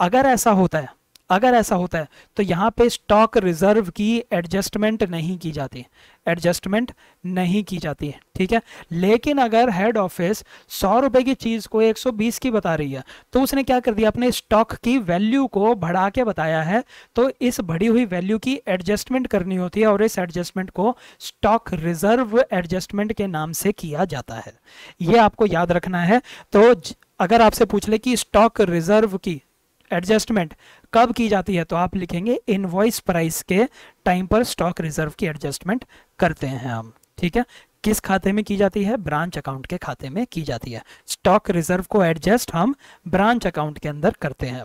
अगर ऐसा होता है अगर ऐसा होता है तो यहाँ पे स्टॉक रिजर्व की एडजस्टमेंट नहीं की जाती एडजस्टमेंट नहीं की जाती है ठीक है लेकिन अगर हेड ऑफिस सौ रुपए की चीज़ को 120 की बता रही है तो उसने क्या कर दिया अपने स्टॉक की वैल्यू को बढ़ा के बताया है तो इस बढ़ी हुई वैल्यू की एडजस्टमेंट करनी होती है और इस एडजस्टमेंट को स्टॉक रिजर्व एडजस्टमेंट के नाम से किया जाता है ये आपको याद रखना है तो अगर आपसे पूछ ले कि स्टॉक रिजर्व की एडजस्टमेंट कब की जाती है तो आप लिखेंगे इनवॉइस प्राइस के टाइम पर स्टॉक रिजर्व की एडजस्टमेंट करते हैं हम ठीक है किस खाते में की जाती है ब्रांच अकाउंट के खाते में की जाती है स्टॉक रिजर्व को एडजस्ट हम ब्रांच अकाउंट के अंदर करते हैं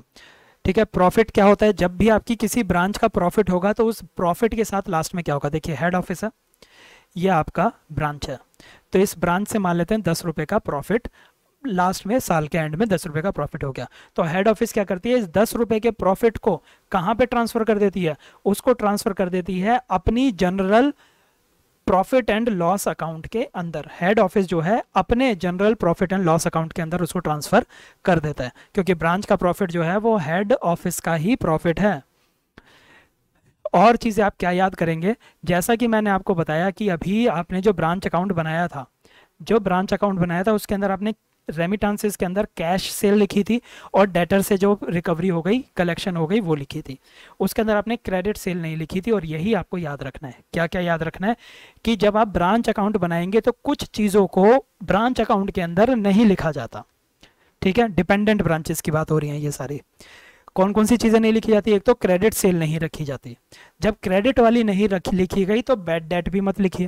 ठीक है प्रॉफिट क्या होता है जब भी आपकी किसी ब्रांच का प्रॉफिट होगा तो उस प्रॉफिट के साथ लास्ट में क्या होगा देखिए हेड ऑफिस है ये आपका ब्रांच है तो इस ब्रांच से मान लेते हैं दस रुपए का प्रॉफिट लास्ट में साल के एंड में दस रुपए का प्रॉफिट हो गया तो हेड ऑफिस क्या करती है इस दस रुपए के प्रॉफिट को कहां पे ट्रांसफ़र कर देती है उसको ट्रांसफ़र कर देती है अपनी general profit and loss account के अंदर हेड ऑफिस जो है अपने general profit and loss account के अंदर उसको ट्रांसफ़र कर देता है क्योंकि ब्रांच का प्रॉफिट जो है वो हेड ऑफिस का ही प्रॉफिट है और चीज़ें आप क्या याद करेंगे जैसा कि मैंने आपको बताया कि अभी आपने जो ब्रांच अकाउंट बनाया था जो ब्रांच अकाउंट बनाया था उसके अंदर आपने रेमिटांसिस के अंदर कैश सेल लिखी थी और डेटर से जो रिकवरी हो गई कलेक्शन हो गई वो लिखी थी उसके अंदर आपने क्रेडिट सेल नहीं लिखी थी और यही आपको याद रखना है क्या क्या याद रखना है कि जब आप ब्रांच अकाउंट बनाएंगे तो कुछ चीज़ों को ब्रांच अकाउंट के अंदर नहीं लिखा जाता ठीक है डिपेंडेंट ब्रांचेस की बात हो रही है ये सारी कौन कौन सी चीज़ें नहीं लिखी जाती एक तो क्रेडिट सेल नहीं रखी जाती जब क्रेडिट वाली नहीं रखी लिखी गई तो बैड डेट भी मत लिखिए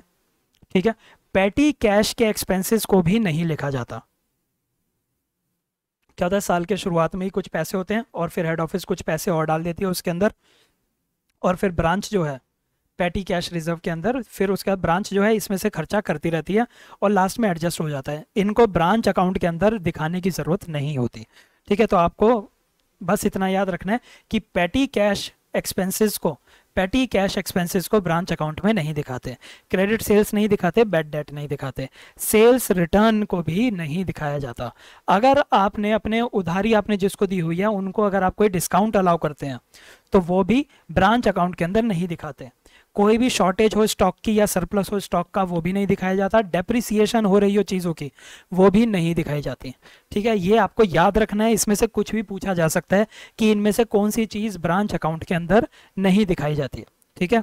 ठीक है पैटी कैश के एक्सपेंसेस को भी नहीं लिखा जाता क्या होता है साल के शुरुआत में ही कुछ पैसे होते हैं और फिर हेड ऑफिस कुछ पैसे और डाल देती है उसके अंदर और फिर ब्रांच जो है पैटी कैश रिजर्व के अंदर फिर उसके बाद ब्रांच जो है इसमें से खर्चा करती रहती है और लास्ट में एडजस्ट हो जाता है इनको ब्रांच अकाउंट के अंदर दिखाने की ज़रूरत नहीं होती ठीक है तो आपको बस इतना याद रखना है कि पैटी कैश एक्सपेंसेस को पेटी कैश एक्सपेंसेस को ब्रांच अकाउंट में नहीं दिखाते क्रेडिट सेल्स नहीं दिखाते बैड डेट नहीं दिखाते सेल्स रिटर्न को भी नहीं दिखाया जाता अगर आपने अपने उधारी आपने जिसको दी हुई है उनको अगर आप कोई डिस्काउंट अलाउ करते हैं तो वो भी ब्रांच अकाउंट के अंदर नहीं दिखाते कोई भी शॉर्टेज हो स्टॉक की या सरप्लस हो स्टॉक का वो भी नहीं दिखाया जाता डेप्रिसिएशन हो रही हो चीज़ों की वो भी नहीं दिखाई जाती ठीक है ये आपको याद रखना है इसमें से कुछ भी पूछा जा सकता है कि इनमें से कौन सी चीज़ ब्रांच अकाउंट के अंदर नहीं दिखाई जाती ठीक है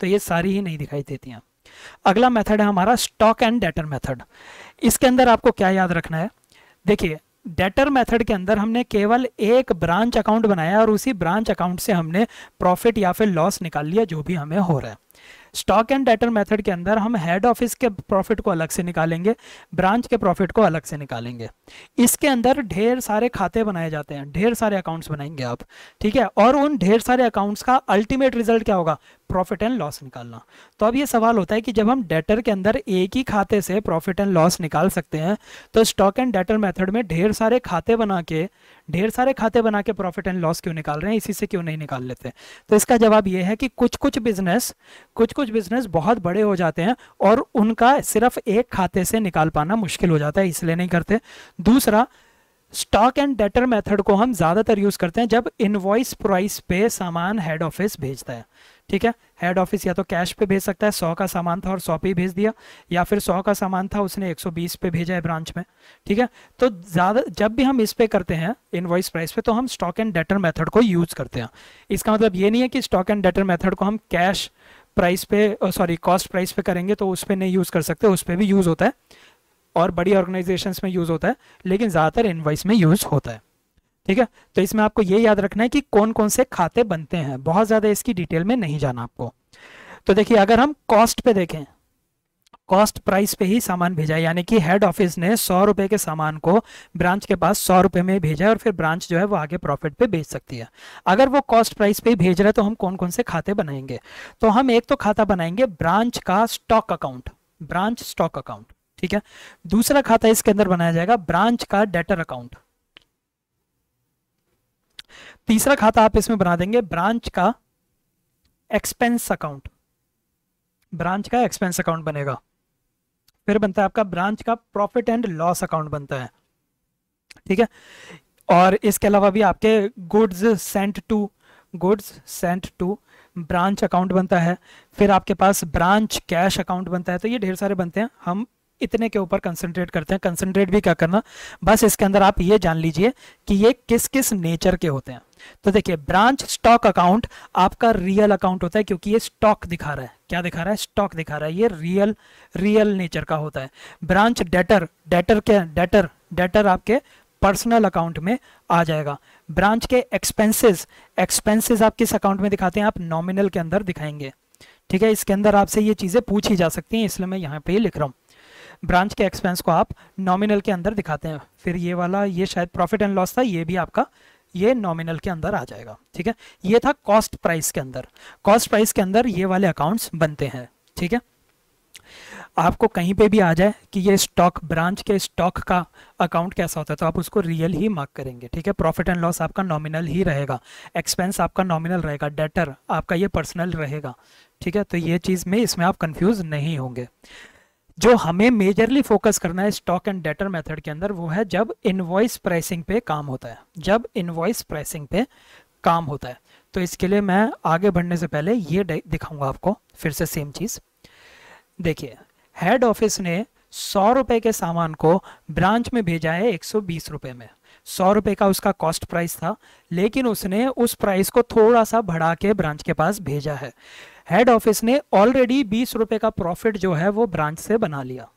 तो ये सारी ही नहीं दिखाई देती हैं अगला मेथड है हमारा स्टॉक एंड डेटर मेथड इसके अंदर आपको क्या याद रखना है देखिए डेटर मेथड के अंदर हमने केवल एक ब्रांच अकाउंट बनाया और उसी ब्रांच अकाउंट से हमने प्रॉफिट या फिर लॉस निकाल लिया जो भी हमें हो रहा है स्टॉक एंड डेटर मेथड के अंदर हम हेड ऑफिस के प्रॉफिट को अलग से निकालेंगे ब्रांच के प्रॉफिट को अलग से निकालेंगे इसके अंदर ढेर सारे खाते बनाए जाते हैं ढेर सारे अकाउंट्स बनाएंगे आप ठीक है और उन ढेर सारे अकाउंट्स का अल्टीमेट रिजल्ट क्या होगा प्रॉफिट एंड लॉस निकालना तो अब ये सवाल होता है कि जब हम डेटर के अंदर एक ही खाते से प्रॉफिट एंड लॉस निकाल सकते हैं तो स्टॉक एंड डेटर मेथड में ढेर सारे खाते बना के ढेर सारे खाते बना के प्रॉफिट एंड लॉस क्यों निकाल रहे हैं इसी से क्यों नहीं निकाल लेते तो इसका जवाब ये है कि कुछ कुछ बिजनेस कुछ कुछ बिजनेस बहुत बड़े हो जाते हैं और उनका सिर्फ एक खाते से निकाल पाना मुश्किल हो जाता है इसलिए नहीं करते दूसरा स्टॉक एंड डेटर मेथड को हम ज़्यादातर यूज़ करते हैं जब इनवॉइस प्राइस पे सामान हेड ऑफिस भेजता है ठीक है हेड ऑफिस या तो कैश पे भेज सकता है सौ का सामान था और सौ पे भेज दिया या फिर सौ का सामान था उसने 120 पे भेजा है ब्रांच में ठीक है तो ज़्यादा जब भी हम इस पे करते हैं इनवॉइस प्राइस पे तो हम स्टॉक एंड डेटर मेथड को यूज़ करते हैं इसका मतलब ये नहीं है कि स्टॉक एंड डेटर मेथड को हम कैश प्राइस पे सॉरी कॉस्ट प्राइस पे करेंगे तो उस पर नहीं यूज़ कर सकते उस पर भी यूज़ होता है और बड़ी ऑर्गेनाइजेशन में यूज़ होता है लेकिन ज़्यादातर इन्वाइस में यूज़ होता है ठीक है तो इसमें आपको ये याद रखना है कि कौन कौन से खाते बनते हैं बहुत ज़्यादा इसकी डिटेल में नहीं जाना आपको तो देखिए अगर हम कॉस्ट पे देखें कॉस्ट प्राइस पे ही सामान भेजा यानी कि हेड ऑफिस ने सौ रुपए के सामान को ब्रांच के पास सौ रुपए में भेजा और फिर ब्रांच जो है वो आगे प्रॉफिट पे बेच सकती है अगर वो कॉस्ट प्राइस पे ही भेज रहा है तो हम कौन कौन से खाते बनाएंगे तो हम एक तो खाता बनाएंगे ब्रांच का stock account branch stock account ठीक है दूसरा खाता इसके अंदर बनाया जाएगा ब्रांच का डेटर अकाउंट तीसरा खाता आप इसमें बना देंगे ब्रांच का एक्सपेंस अकाउंट ब्रांच का एक्सपेंस अकाउंट बनेगा फिर बनता है आपका ब्रांच का प्रॉफिट एंड लॉस अकाउंट बनता है ठीक है और इसके अलावा भी आपके goods sent to goods sent to branch account बनता है फिर आपके पास ब्रांच कैश अकाउंट बनता है तो ये ढेर सारे बनते हैं हम इतने के ऊपर कंसंट्रेट करते हैं कंसंट्रेट भी क्या करना बस इसके अंदर आप ये जान लीजिए कि ये किस किस नेचर के होते हैं तो देखिए ब्रांच स्टॉक अकाउंट आपका रियल अकाउंट होता है क्योंकि ये स्टॉक दिखा रहा है क्या दिखा रहा है स्टॉक दिखा रहा है ये रियल रियल नेचर का होता है ब्रांच डेटर डेटर क्या डेटर डेटर आपके पर्सनल अकाउंट में आ जाएगा ब्रांच के एक्सपेंसेस एक्सपेंसेस आप किस अकाउंट में दिखाते हैं आप नॉमिनल के अंदर दिखाएंगे ठीक है इसके अंदर आपसे ये चीज़ें पूछी जा सकती हैं इसलिए मैं यहाँ पे ही लिख रहा हूँ ब्रांच के एक्सपेंस को आप नॉमिनल के अंदर दिखाते हैं फिर ये वाला ये शायद प्रॉफिट एंड लॉस था ये भी आपका ये नॉमिनल के अंदर आ जाएगा ठीक है ये था कॉस्ट प्राइस के अंदर कॉस्ट प्राइस के अंदर ये वाले अकाउंट्स बनते हैं ठीक है आपको कहीं पे भी आ जाए कि ये स्टॉक ब्रांच के स्टॉक का अकाउंट कैसा होता है तो आप उसको रियल ही मार्क करेंगे ठीक है प्रॉफिट एंड लॉस आपका नॉमिनल ही रहेगा एक्सपेंस आपका नॉमिनल रहेगा डेटर आपका ये पर्सनल रहेगा ठीक है तो ये चीज़ में इसमें आप कंफ्यूज नहीं होंगे जो हमें मेजरली फोकस करना है स्टॉक एंड डेटर मेथड के अंदर वो है जब इनवॉइस प्राइसिंग पे काम होता है जब इनवॉइस प्राइसिंग पे काम होता है तो इसके लिए मैं आगे बढ़ने से पहले ये दिखाऊंगा आपको फिर से सेम चीज़ देखिए हेड ऑफिस ने सौ रुपए के सामान को ब्रांच में भेजा है एक सौ बीस में सौ रुपये का उसका कॉस्ट प्राइस था लेकिन उसने उस प्राइस को थोड़ा सा बढ़ा के ब्रांच के पास भेजा है हेड ऑफिस ने ऑलरेडी बीस रुपए का प्रॉफिट जो है वो ब्रांच से बना लिया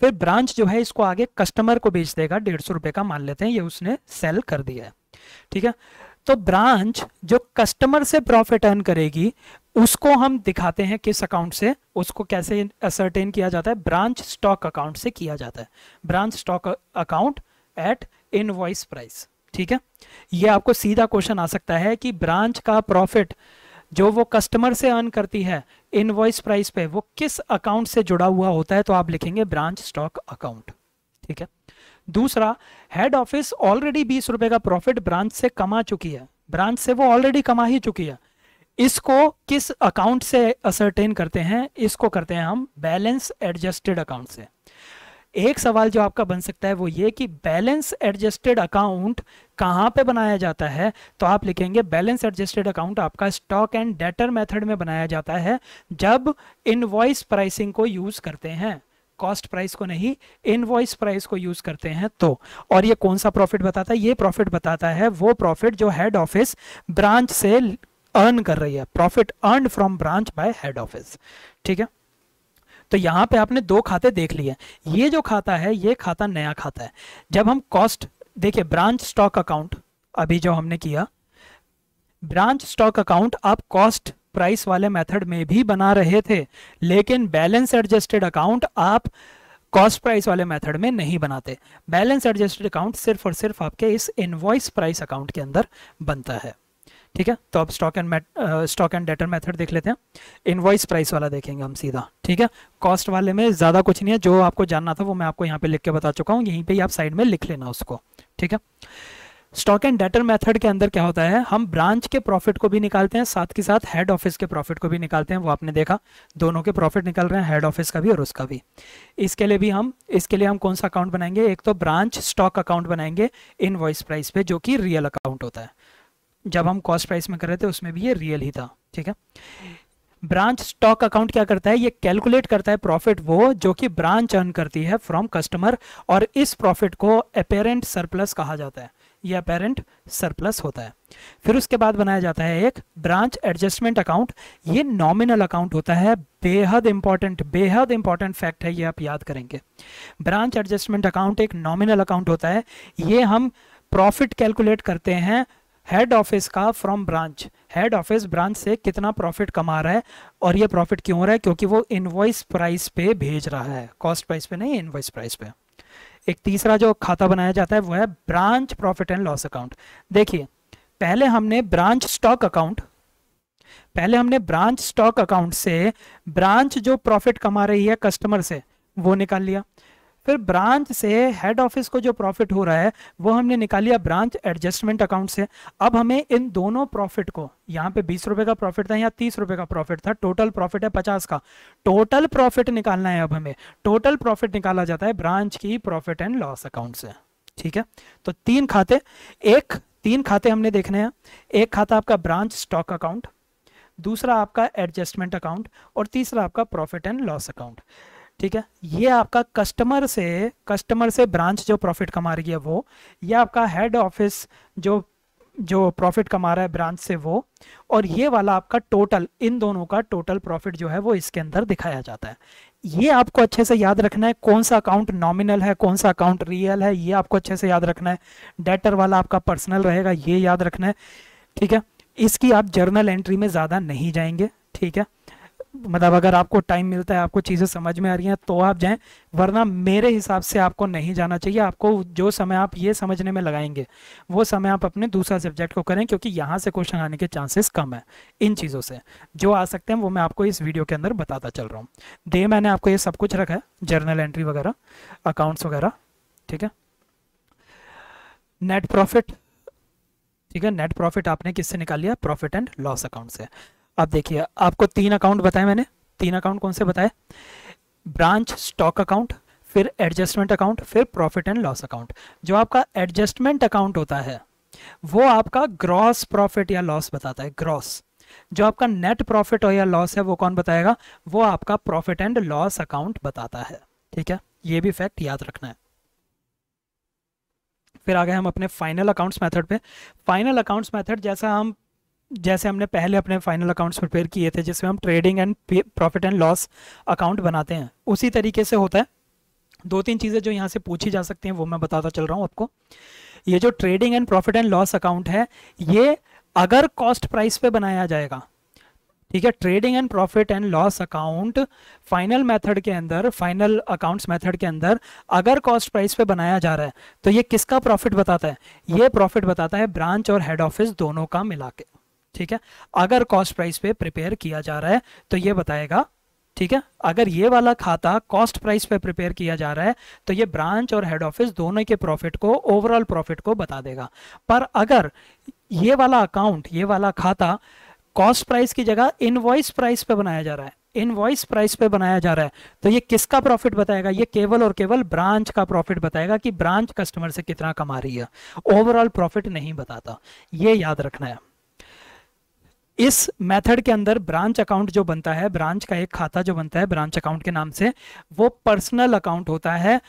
फिर ब्रांच जो है इसको आगे कस्टमर को बेच देगा डेढ़ सौ रुपए का मान लेते हैं ये उसने सेल कर दिया है ठीक है तो ब्रांच जो कस्टमर से प्रॉफिट अर्न करेगी उसको हम दिखाते हैं किस अकाउंट से उसको कैसे असरटेन किया जाता है ब्रांच स्टॉक अकाउंट से किया जाता है branch stock account at in price ठीक है ये आपको सीधा क्वेश्चन आ सकता है कि ब्रांच का प्रॉफिट जो वो कस्टमर से अर्न करती है इनवॉइस प्राइस पे वो किस अकाउंट से जुड़ा हुआ होता है तो आप लिखेंगे ब्रांच स्टॉक अकाउंट ठीक है दूसरा हेड ऑफिस ऑलरेडी बीस रुपए का प्रॉफिट ब्रांच से कमा चुकी है ब्रांच से वो ऑलरेडी कमा ही चुकी है इसको किस अकाउंट से असरटेन करते हैं इसको करते हैं हम बैलेंस एडजस्टेड अकाउंट से एक सवाल जो आपका बन सकता है वो ये कि बैलेंस एडजस्टेड अकाउंट कहाँ पे बनाया जाता है तो आप लिखेंगे बैलेंस एडजस्टेड अकाउंट आपका स्टॉक एंड डेटर मेथड में बनाया जाता है जब इनवॉइस प्राइसिंग को यूज़ करते हैं कॉस्ट प्राइस को नहीं इनवॉइस प्राइस को यूज करते हैं तो और ये कौन सा प्रॉफिट बताता है ये प्रॉफिट बताता है वो प्रॉफिट जो हेड ऑफिस ब्रांच से अर्न कर रही है profit earn from branch by head office ठीक है तो यहाँ पे आपने दो खाते देख लिए ये जो खाता है ये खाता नया खाता है जब हम कॉस्ट देखिए ब्रांच स्टॉक अकाउंट अभी जो हमने किया ब्रांच स्टॉक अकाउंट आप कॉस्ट प्राइस वाले मेथड में भी बना रहे थे लेकिन बैलेंस एडजस्टेड अकाउंट आप कॉस्ट प्राइस वाले मेथड में नहीं बनाते बैलेंस एडजस्टेड अकाउंट सिर्फ और सिर्फ आपके इस इनवॉइस प्राइस अकाउंट के अंदर बनता है ठीक है तो अब stock and stock and debtor method देख लेते हैं इनवॉइस प्राइस वाला देखेंगे हम सीधा ठीक है कॉस्ट वाले में ज़्यादा कुछ नहीं है जो आपको जानना था वो मैं आपको यहाँ पे लिख के बता चुका हूँ यहीं पर आप साइड में लिख लेना उसको ठीक है स्टॉक एंड डेटर मेथड के अंदर क्या होता है हम ब्रांच के प्रॉफिट को भी निकालते हैं साथ के साथ हेड ऑफिस के प्रॉफिट को भी निकालते हैं वो आपने देखा दोनों के प्रॉफिट निकल रहे हैं हेड ऑफिस का भी और उसका भी इसके लिए भी हम इसके लिए हम कौन सा अकाउंट बनाएंगे एक तो ब्रांच स्टॉक अकाउंट बनाएंगे इन प्राइस पे जो कि रियल अकाउंट होता है जब हम कॉस्ट प्राइस में कर रहे थे उसमें भी ये रियल ही था ठीक है ब्रांच स्टॉक अकाउंट क्या करता है ये कैलकुलेट करता है प्रॉफिट वो जो कि ब्रांच अर्न करती है फ्रॉम कस्टमर और इस प्रॉफिट को अपेरेंट सरप्लस कहा जाता है ये अपेरेंट सरप्लस होता है फिर उसके बाद बनाया जाता है एक ब्रांच एडजस्टमेंट अकाउंट ये नॉमिनल अकाउंट होता है बेहद इंपॉर्टेंट बेहद इंपॉर्टेंट फैक्ट है ये आप याद करेंगे ब्रांच एडजस्टमेंट अकाउंट एक नॉमिनल अकाउंट होता है ये हम प्रॉफिट कैलकुलेट करते हैं हेड ऑफिस का from branch head office branch से कितना प्रॉफिट कमा रहा है और ये प्रॉफिट क्यों हो रहा है क्योंकि वो इनवॉइस प्राइस पे भेज रहा है कॉस्ट प्राइस पे नहीं इनवॉइस प्राइस पे एक तीसरा जो खाता बनाया जाता है वो है branch profit and loss account देखिए पहले हमने ब्रांच स्टॉक अकाउंट पहले हमने ब्रांच स्टॉक अकाउंट से ब्रांच जो प्रॉफिट कमा रही है कस्टमर से वो निकाल लिया फिर ब्रांच से हेड ऑफिस को जो प्रॉफिट हो रहा है वो हमने निकाली ब्रांच एडजस्टमेंट अकाउंट से अब हमें इन दोनों प्रॉफिट को यहाँ पे बीस रुपए का प्रॉफिट था या तीस रुपए का प्रॉफिट था टोटल प्रॉफिट है पचास का टोटल प्रॉफिट निकालना है अब हमें टोटल प्रॉफिट निकाला जाता है ब्रांच की प्रॉफिट एंड लॉस अकाउंट से ठीक है तो तीन खाते एक तीन खाते हमने देखने हैं एक खाता आपका ब्रांच स्टॉक अकाउंट दूसरा आपका एडजस्टमेंट अकाउंट और तीसरा आपका प्रॉफिट एंड लॉस अकाउंट ठीक है ये आपका कस्टमर से कस्टमर से ब्रांच जो प्रॉफिट कमा रही है वो ये आपका हेड ऑफिस जो जो प्रॉफिट कमा रहा है ब्रांच से वो और ये वाला आपका टोटल इन दोनों का टोटल प्रॉफिट जो है वो इसके अंदर दिखाया जाता है ये आपको अच्छे से याद रखना है कौन सा अकाउंट नॉमिनल है कौन सा अकाउंट रियल है ये आपको अच्छे से याद रखना है डेटर वाला आपका पर्सनल रहेगा ये याद रखना है ठीक है इसकी आप जर्नल एंट्री में ज़्यादा नहीं जाएंगे ठीक है मतलब अगर आपको टाइम मिलता है आपको चीज़ें समझ में आ रही हैं तो आप जाएं वरना मेरे हिसाब से आपको नहीं जाना चाहिए आपको जो समय आप ये समझने में लगाएंगे वो समय आप अपने दूसरा सब्जेक्ट को करें क्योंकि यहाँ से क्वेश्चन आने के चांसेस कम है इन चीज़ों से जो आ सकते हैं वो मैं आपको इस वीडियो के अंदर बताता चल रहा हूँ दे मैंने आपको ये सब कुछ रखा है जर्नल एंट्री वगैरह अकाउंट्स वगैरह ठीक है नेट प्रॉफिट ठीक है नेट प्रॉफिट आपने किससे निकाल लिया प्रॉफिट एंड लॉस अकाउंट से अब देखिए आपको तीन अकाउंट बताए मैंने तीन अकाउंट कौन से बताए ब्रांच स्टॉक अकाउंट फिर एडजस्टमेंट अकाउंट फिर प्रॉफिट एंड लॉस अकाउंट जो आपका एडजस्टमेंट अकाउंट होता है वो आपका ग्रॉस प्रॉफिट या लॉस बताता है ग्रॉस जो आपका नेट प्रॉफिट या लॉस है वो कौन बताएगा वो आपका प्रॉफिट एंड लॉस अकाउंट बताता है ठीक है ये भी फैक्ट याद रखना है फिर आ गए हम अपने फाइनल अकाउंट्स मेथड पे फाइनल अकाउंट्स मेथड जैसा हम जैसे हमने पहले अपने फाइनल अकाउंट्स प्रिपेयर किए थे जिसमें हम trading and profit and loss account बनाते हैं उसी तरीके से होता है दो तीन चीज़ें जो यहाँ से पूछी जा सकती हैं वो मैं बताता चल रहा हूँ आपको ये जो trading and profit and loss account है ये अगर कॉस्ट प्राइस पे बनाया जाएगा ठीक है trading and profit and loss account final method के अंदर फाइनल अकाउंट्स मेथड के अंदर अगर कॉस्ट प्राइस पे बनाया जा रहा है तो ये किसका प्रॉफिट बताता है ये प्रॉफिट बताता है ब्रांच और हेड ऑफिस दोनों का मिला के ठीक है अगर कॉस्ट प्राइस पे प्रिपेयर किया जा रहा है तो ये बताएगा ठीक है अगर ये वाला खाता कॉस्ट प्राइस पे प्रिपेयर किया जा रहा है तो ये ब्रांच और हेड ऑफिस दोनों के प्रॉफिट को ओवरऑल प्रॉफिट को बता देगा पर अगर ये वाला अकाउंट ये वाला खाता कॉस्ट प्राइस की जगह इनवॉइस प्राइस पे बनाया जा रहा है इनवॉइस प्राइस पे बनाया जा रहा है तो ये किसका प्रॉफिट बताएगा ये केवल और केवल ब्रांच का प्रॉफिट बताएगा कि ब्रांच कस्टमर से कितना कमा रही है ओवरऑल प्रॉफिट नहीं बताता ये याद रखना है इस मेथड के अंदर ब्रांच अकाउंट जो बनता है ब्रांच का एक खाता जो बनता है ब्रांच अकाउंट के नाम से वो पर्सनल अकाउंट होता है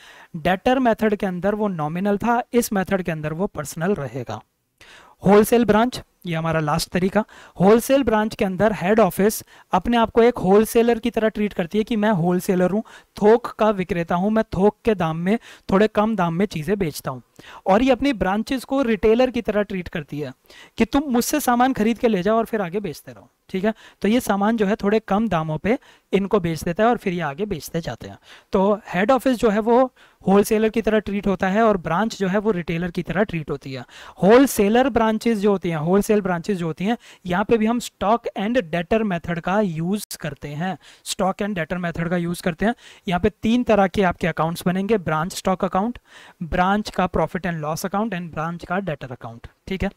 डेटर मेथड के अंदर वो नॉमिनल था इस मेथड के अंदर वो पर्सनल रहेगा होलसेल ब्रांच ये हमारा लास्ट तरीका होलसेल ब्रांच के अंदर हेड ऑफिस अपने आप को एक होलसेलर की तरह ट्रीट करती है कि मैं होलसेलर हूँ थोक का विक्रेता हूँ मैं थोक के दाम में थोड़े कम दाम में चीज़ें बेचता हूँ और ये अपनी ब्रांचेस को रिटेलर की तरह ट्रीट करती है कि तुम मुझसे सामान खरीद के ले जाओ और फिर आगे बेचते रहो ठीक है तो ये सामान जो है थोड़े कम दामों पे इनको बेच देता है और फिर ये आगे बेचते जाते हैं तो हेड ऑफिस जो है वो होलसेलर की तरह ट्रीट होता है और ब्रांच जो है वो रिटेलर की तरह ट्रीट होती है होलसेलर ब्रांचेस जो होती हैं होलसेल ब्रांचेस जो होती हैं यहाँ पे भी हम स्टॉक एंड डेटर मेथड का यूज़ करते हैं स्टॉक एंड डेटर मेथड का यूज़ करते हैं यहाँ पे तीन तरह के आपके अकाउंट्स बनेंगे ब्रांच स्टॉक अकाउंट ब्रांच का profit and loss account and branch का डेटर अकाउंट ठीक है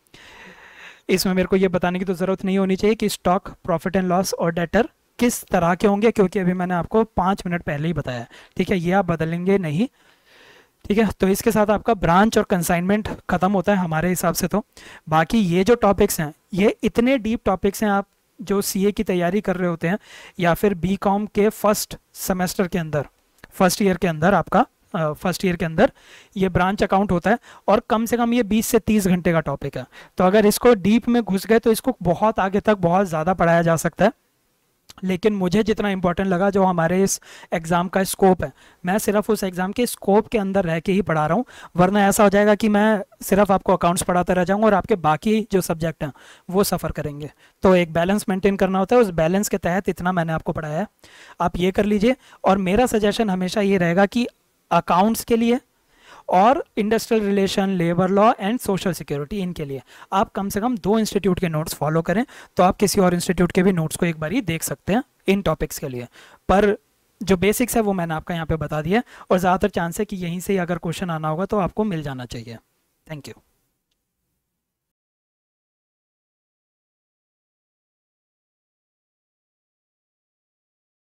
इसमें मेरे को ये बताने की तो ज़रूरत नहीं होनी चाहिए कि स्टॉक प्रॉफिट एंड लॉस और डेटर किस तरह के होंगे क्योंकि अभी मैंने आपको पाँच मिनट पहले ही बताया ठीक है ये आप बदलेंगे नहीं ठीक है तो इसके साथ आपका ब्रांच और कंसाइनमेंट ख़त्म होता है हमारे हिसाब से तो बाकी ये जो टॉपिक्स हैं ये इतने डीप टॉपिक्स हैं आप जो ए की तैयारी कर रहे होते हैं या फिर कॉम के फर्स्ट सेमेस्टर के अंदर फर्स्ट ईयर के अंदर आपका फर्स्ट ईयर के अंदर ये ब्रांच अकाउंट होता है और कम से कम ये 20 से 30 घंटे का टॉपिक है तो अगर इसको डीप में घुस गए तो इसको बहुत आगे तक बहुत ज़्यादा पढ़ाया जा सकता है लेकिन मुझे जितना इंपॉर्टेंट लगा जो हमारे इस एग्ज़ाम का स्कोप है मैं सिर्फ उस एग्ज़ाम के स्कोप के अंदर रह के ही पढ़ा रहा हूँ वरना ऐसा हो जाएगा कि मैं सिर्फ आपको अकाउंट्स पढ़ाता रह जाऊँगा और आपके बाकी जो सब्जेक्ट हैं वो सफ़र करेंगे तो एक बैलेंस मेंटेन करना होता है उस बैलेंस के तहत इतना मैंने आपको पढ़ाया है आप ये कर लीजिए और मेरा सजेशन हमेशा ये रहेगा कि अकाउंट्स के लिए और industrial relation labour law and social security इनके लिए आप कम से कम दो इंस्टीट्यूट के नोट्स फॉलो करें तो आप किसी और इंस्टीट्यूट के भी नोट्स को एक बार ही देख सकते हैं इन टॉपिक्स के लिए पर जो बेसिक्स है वो मैंने आपका यहाँ पे बता दिया और ज़्यादातर चांस है कि यहीं से ही अगर क्वेश्चन आना होगा तो आपको मिल जाना चाहिए थैंक यू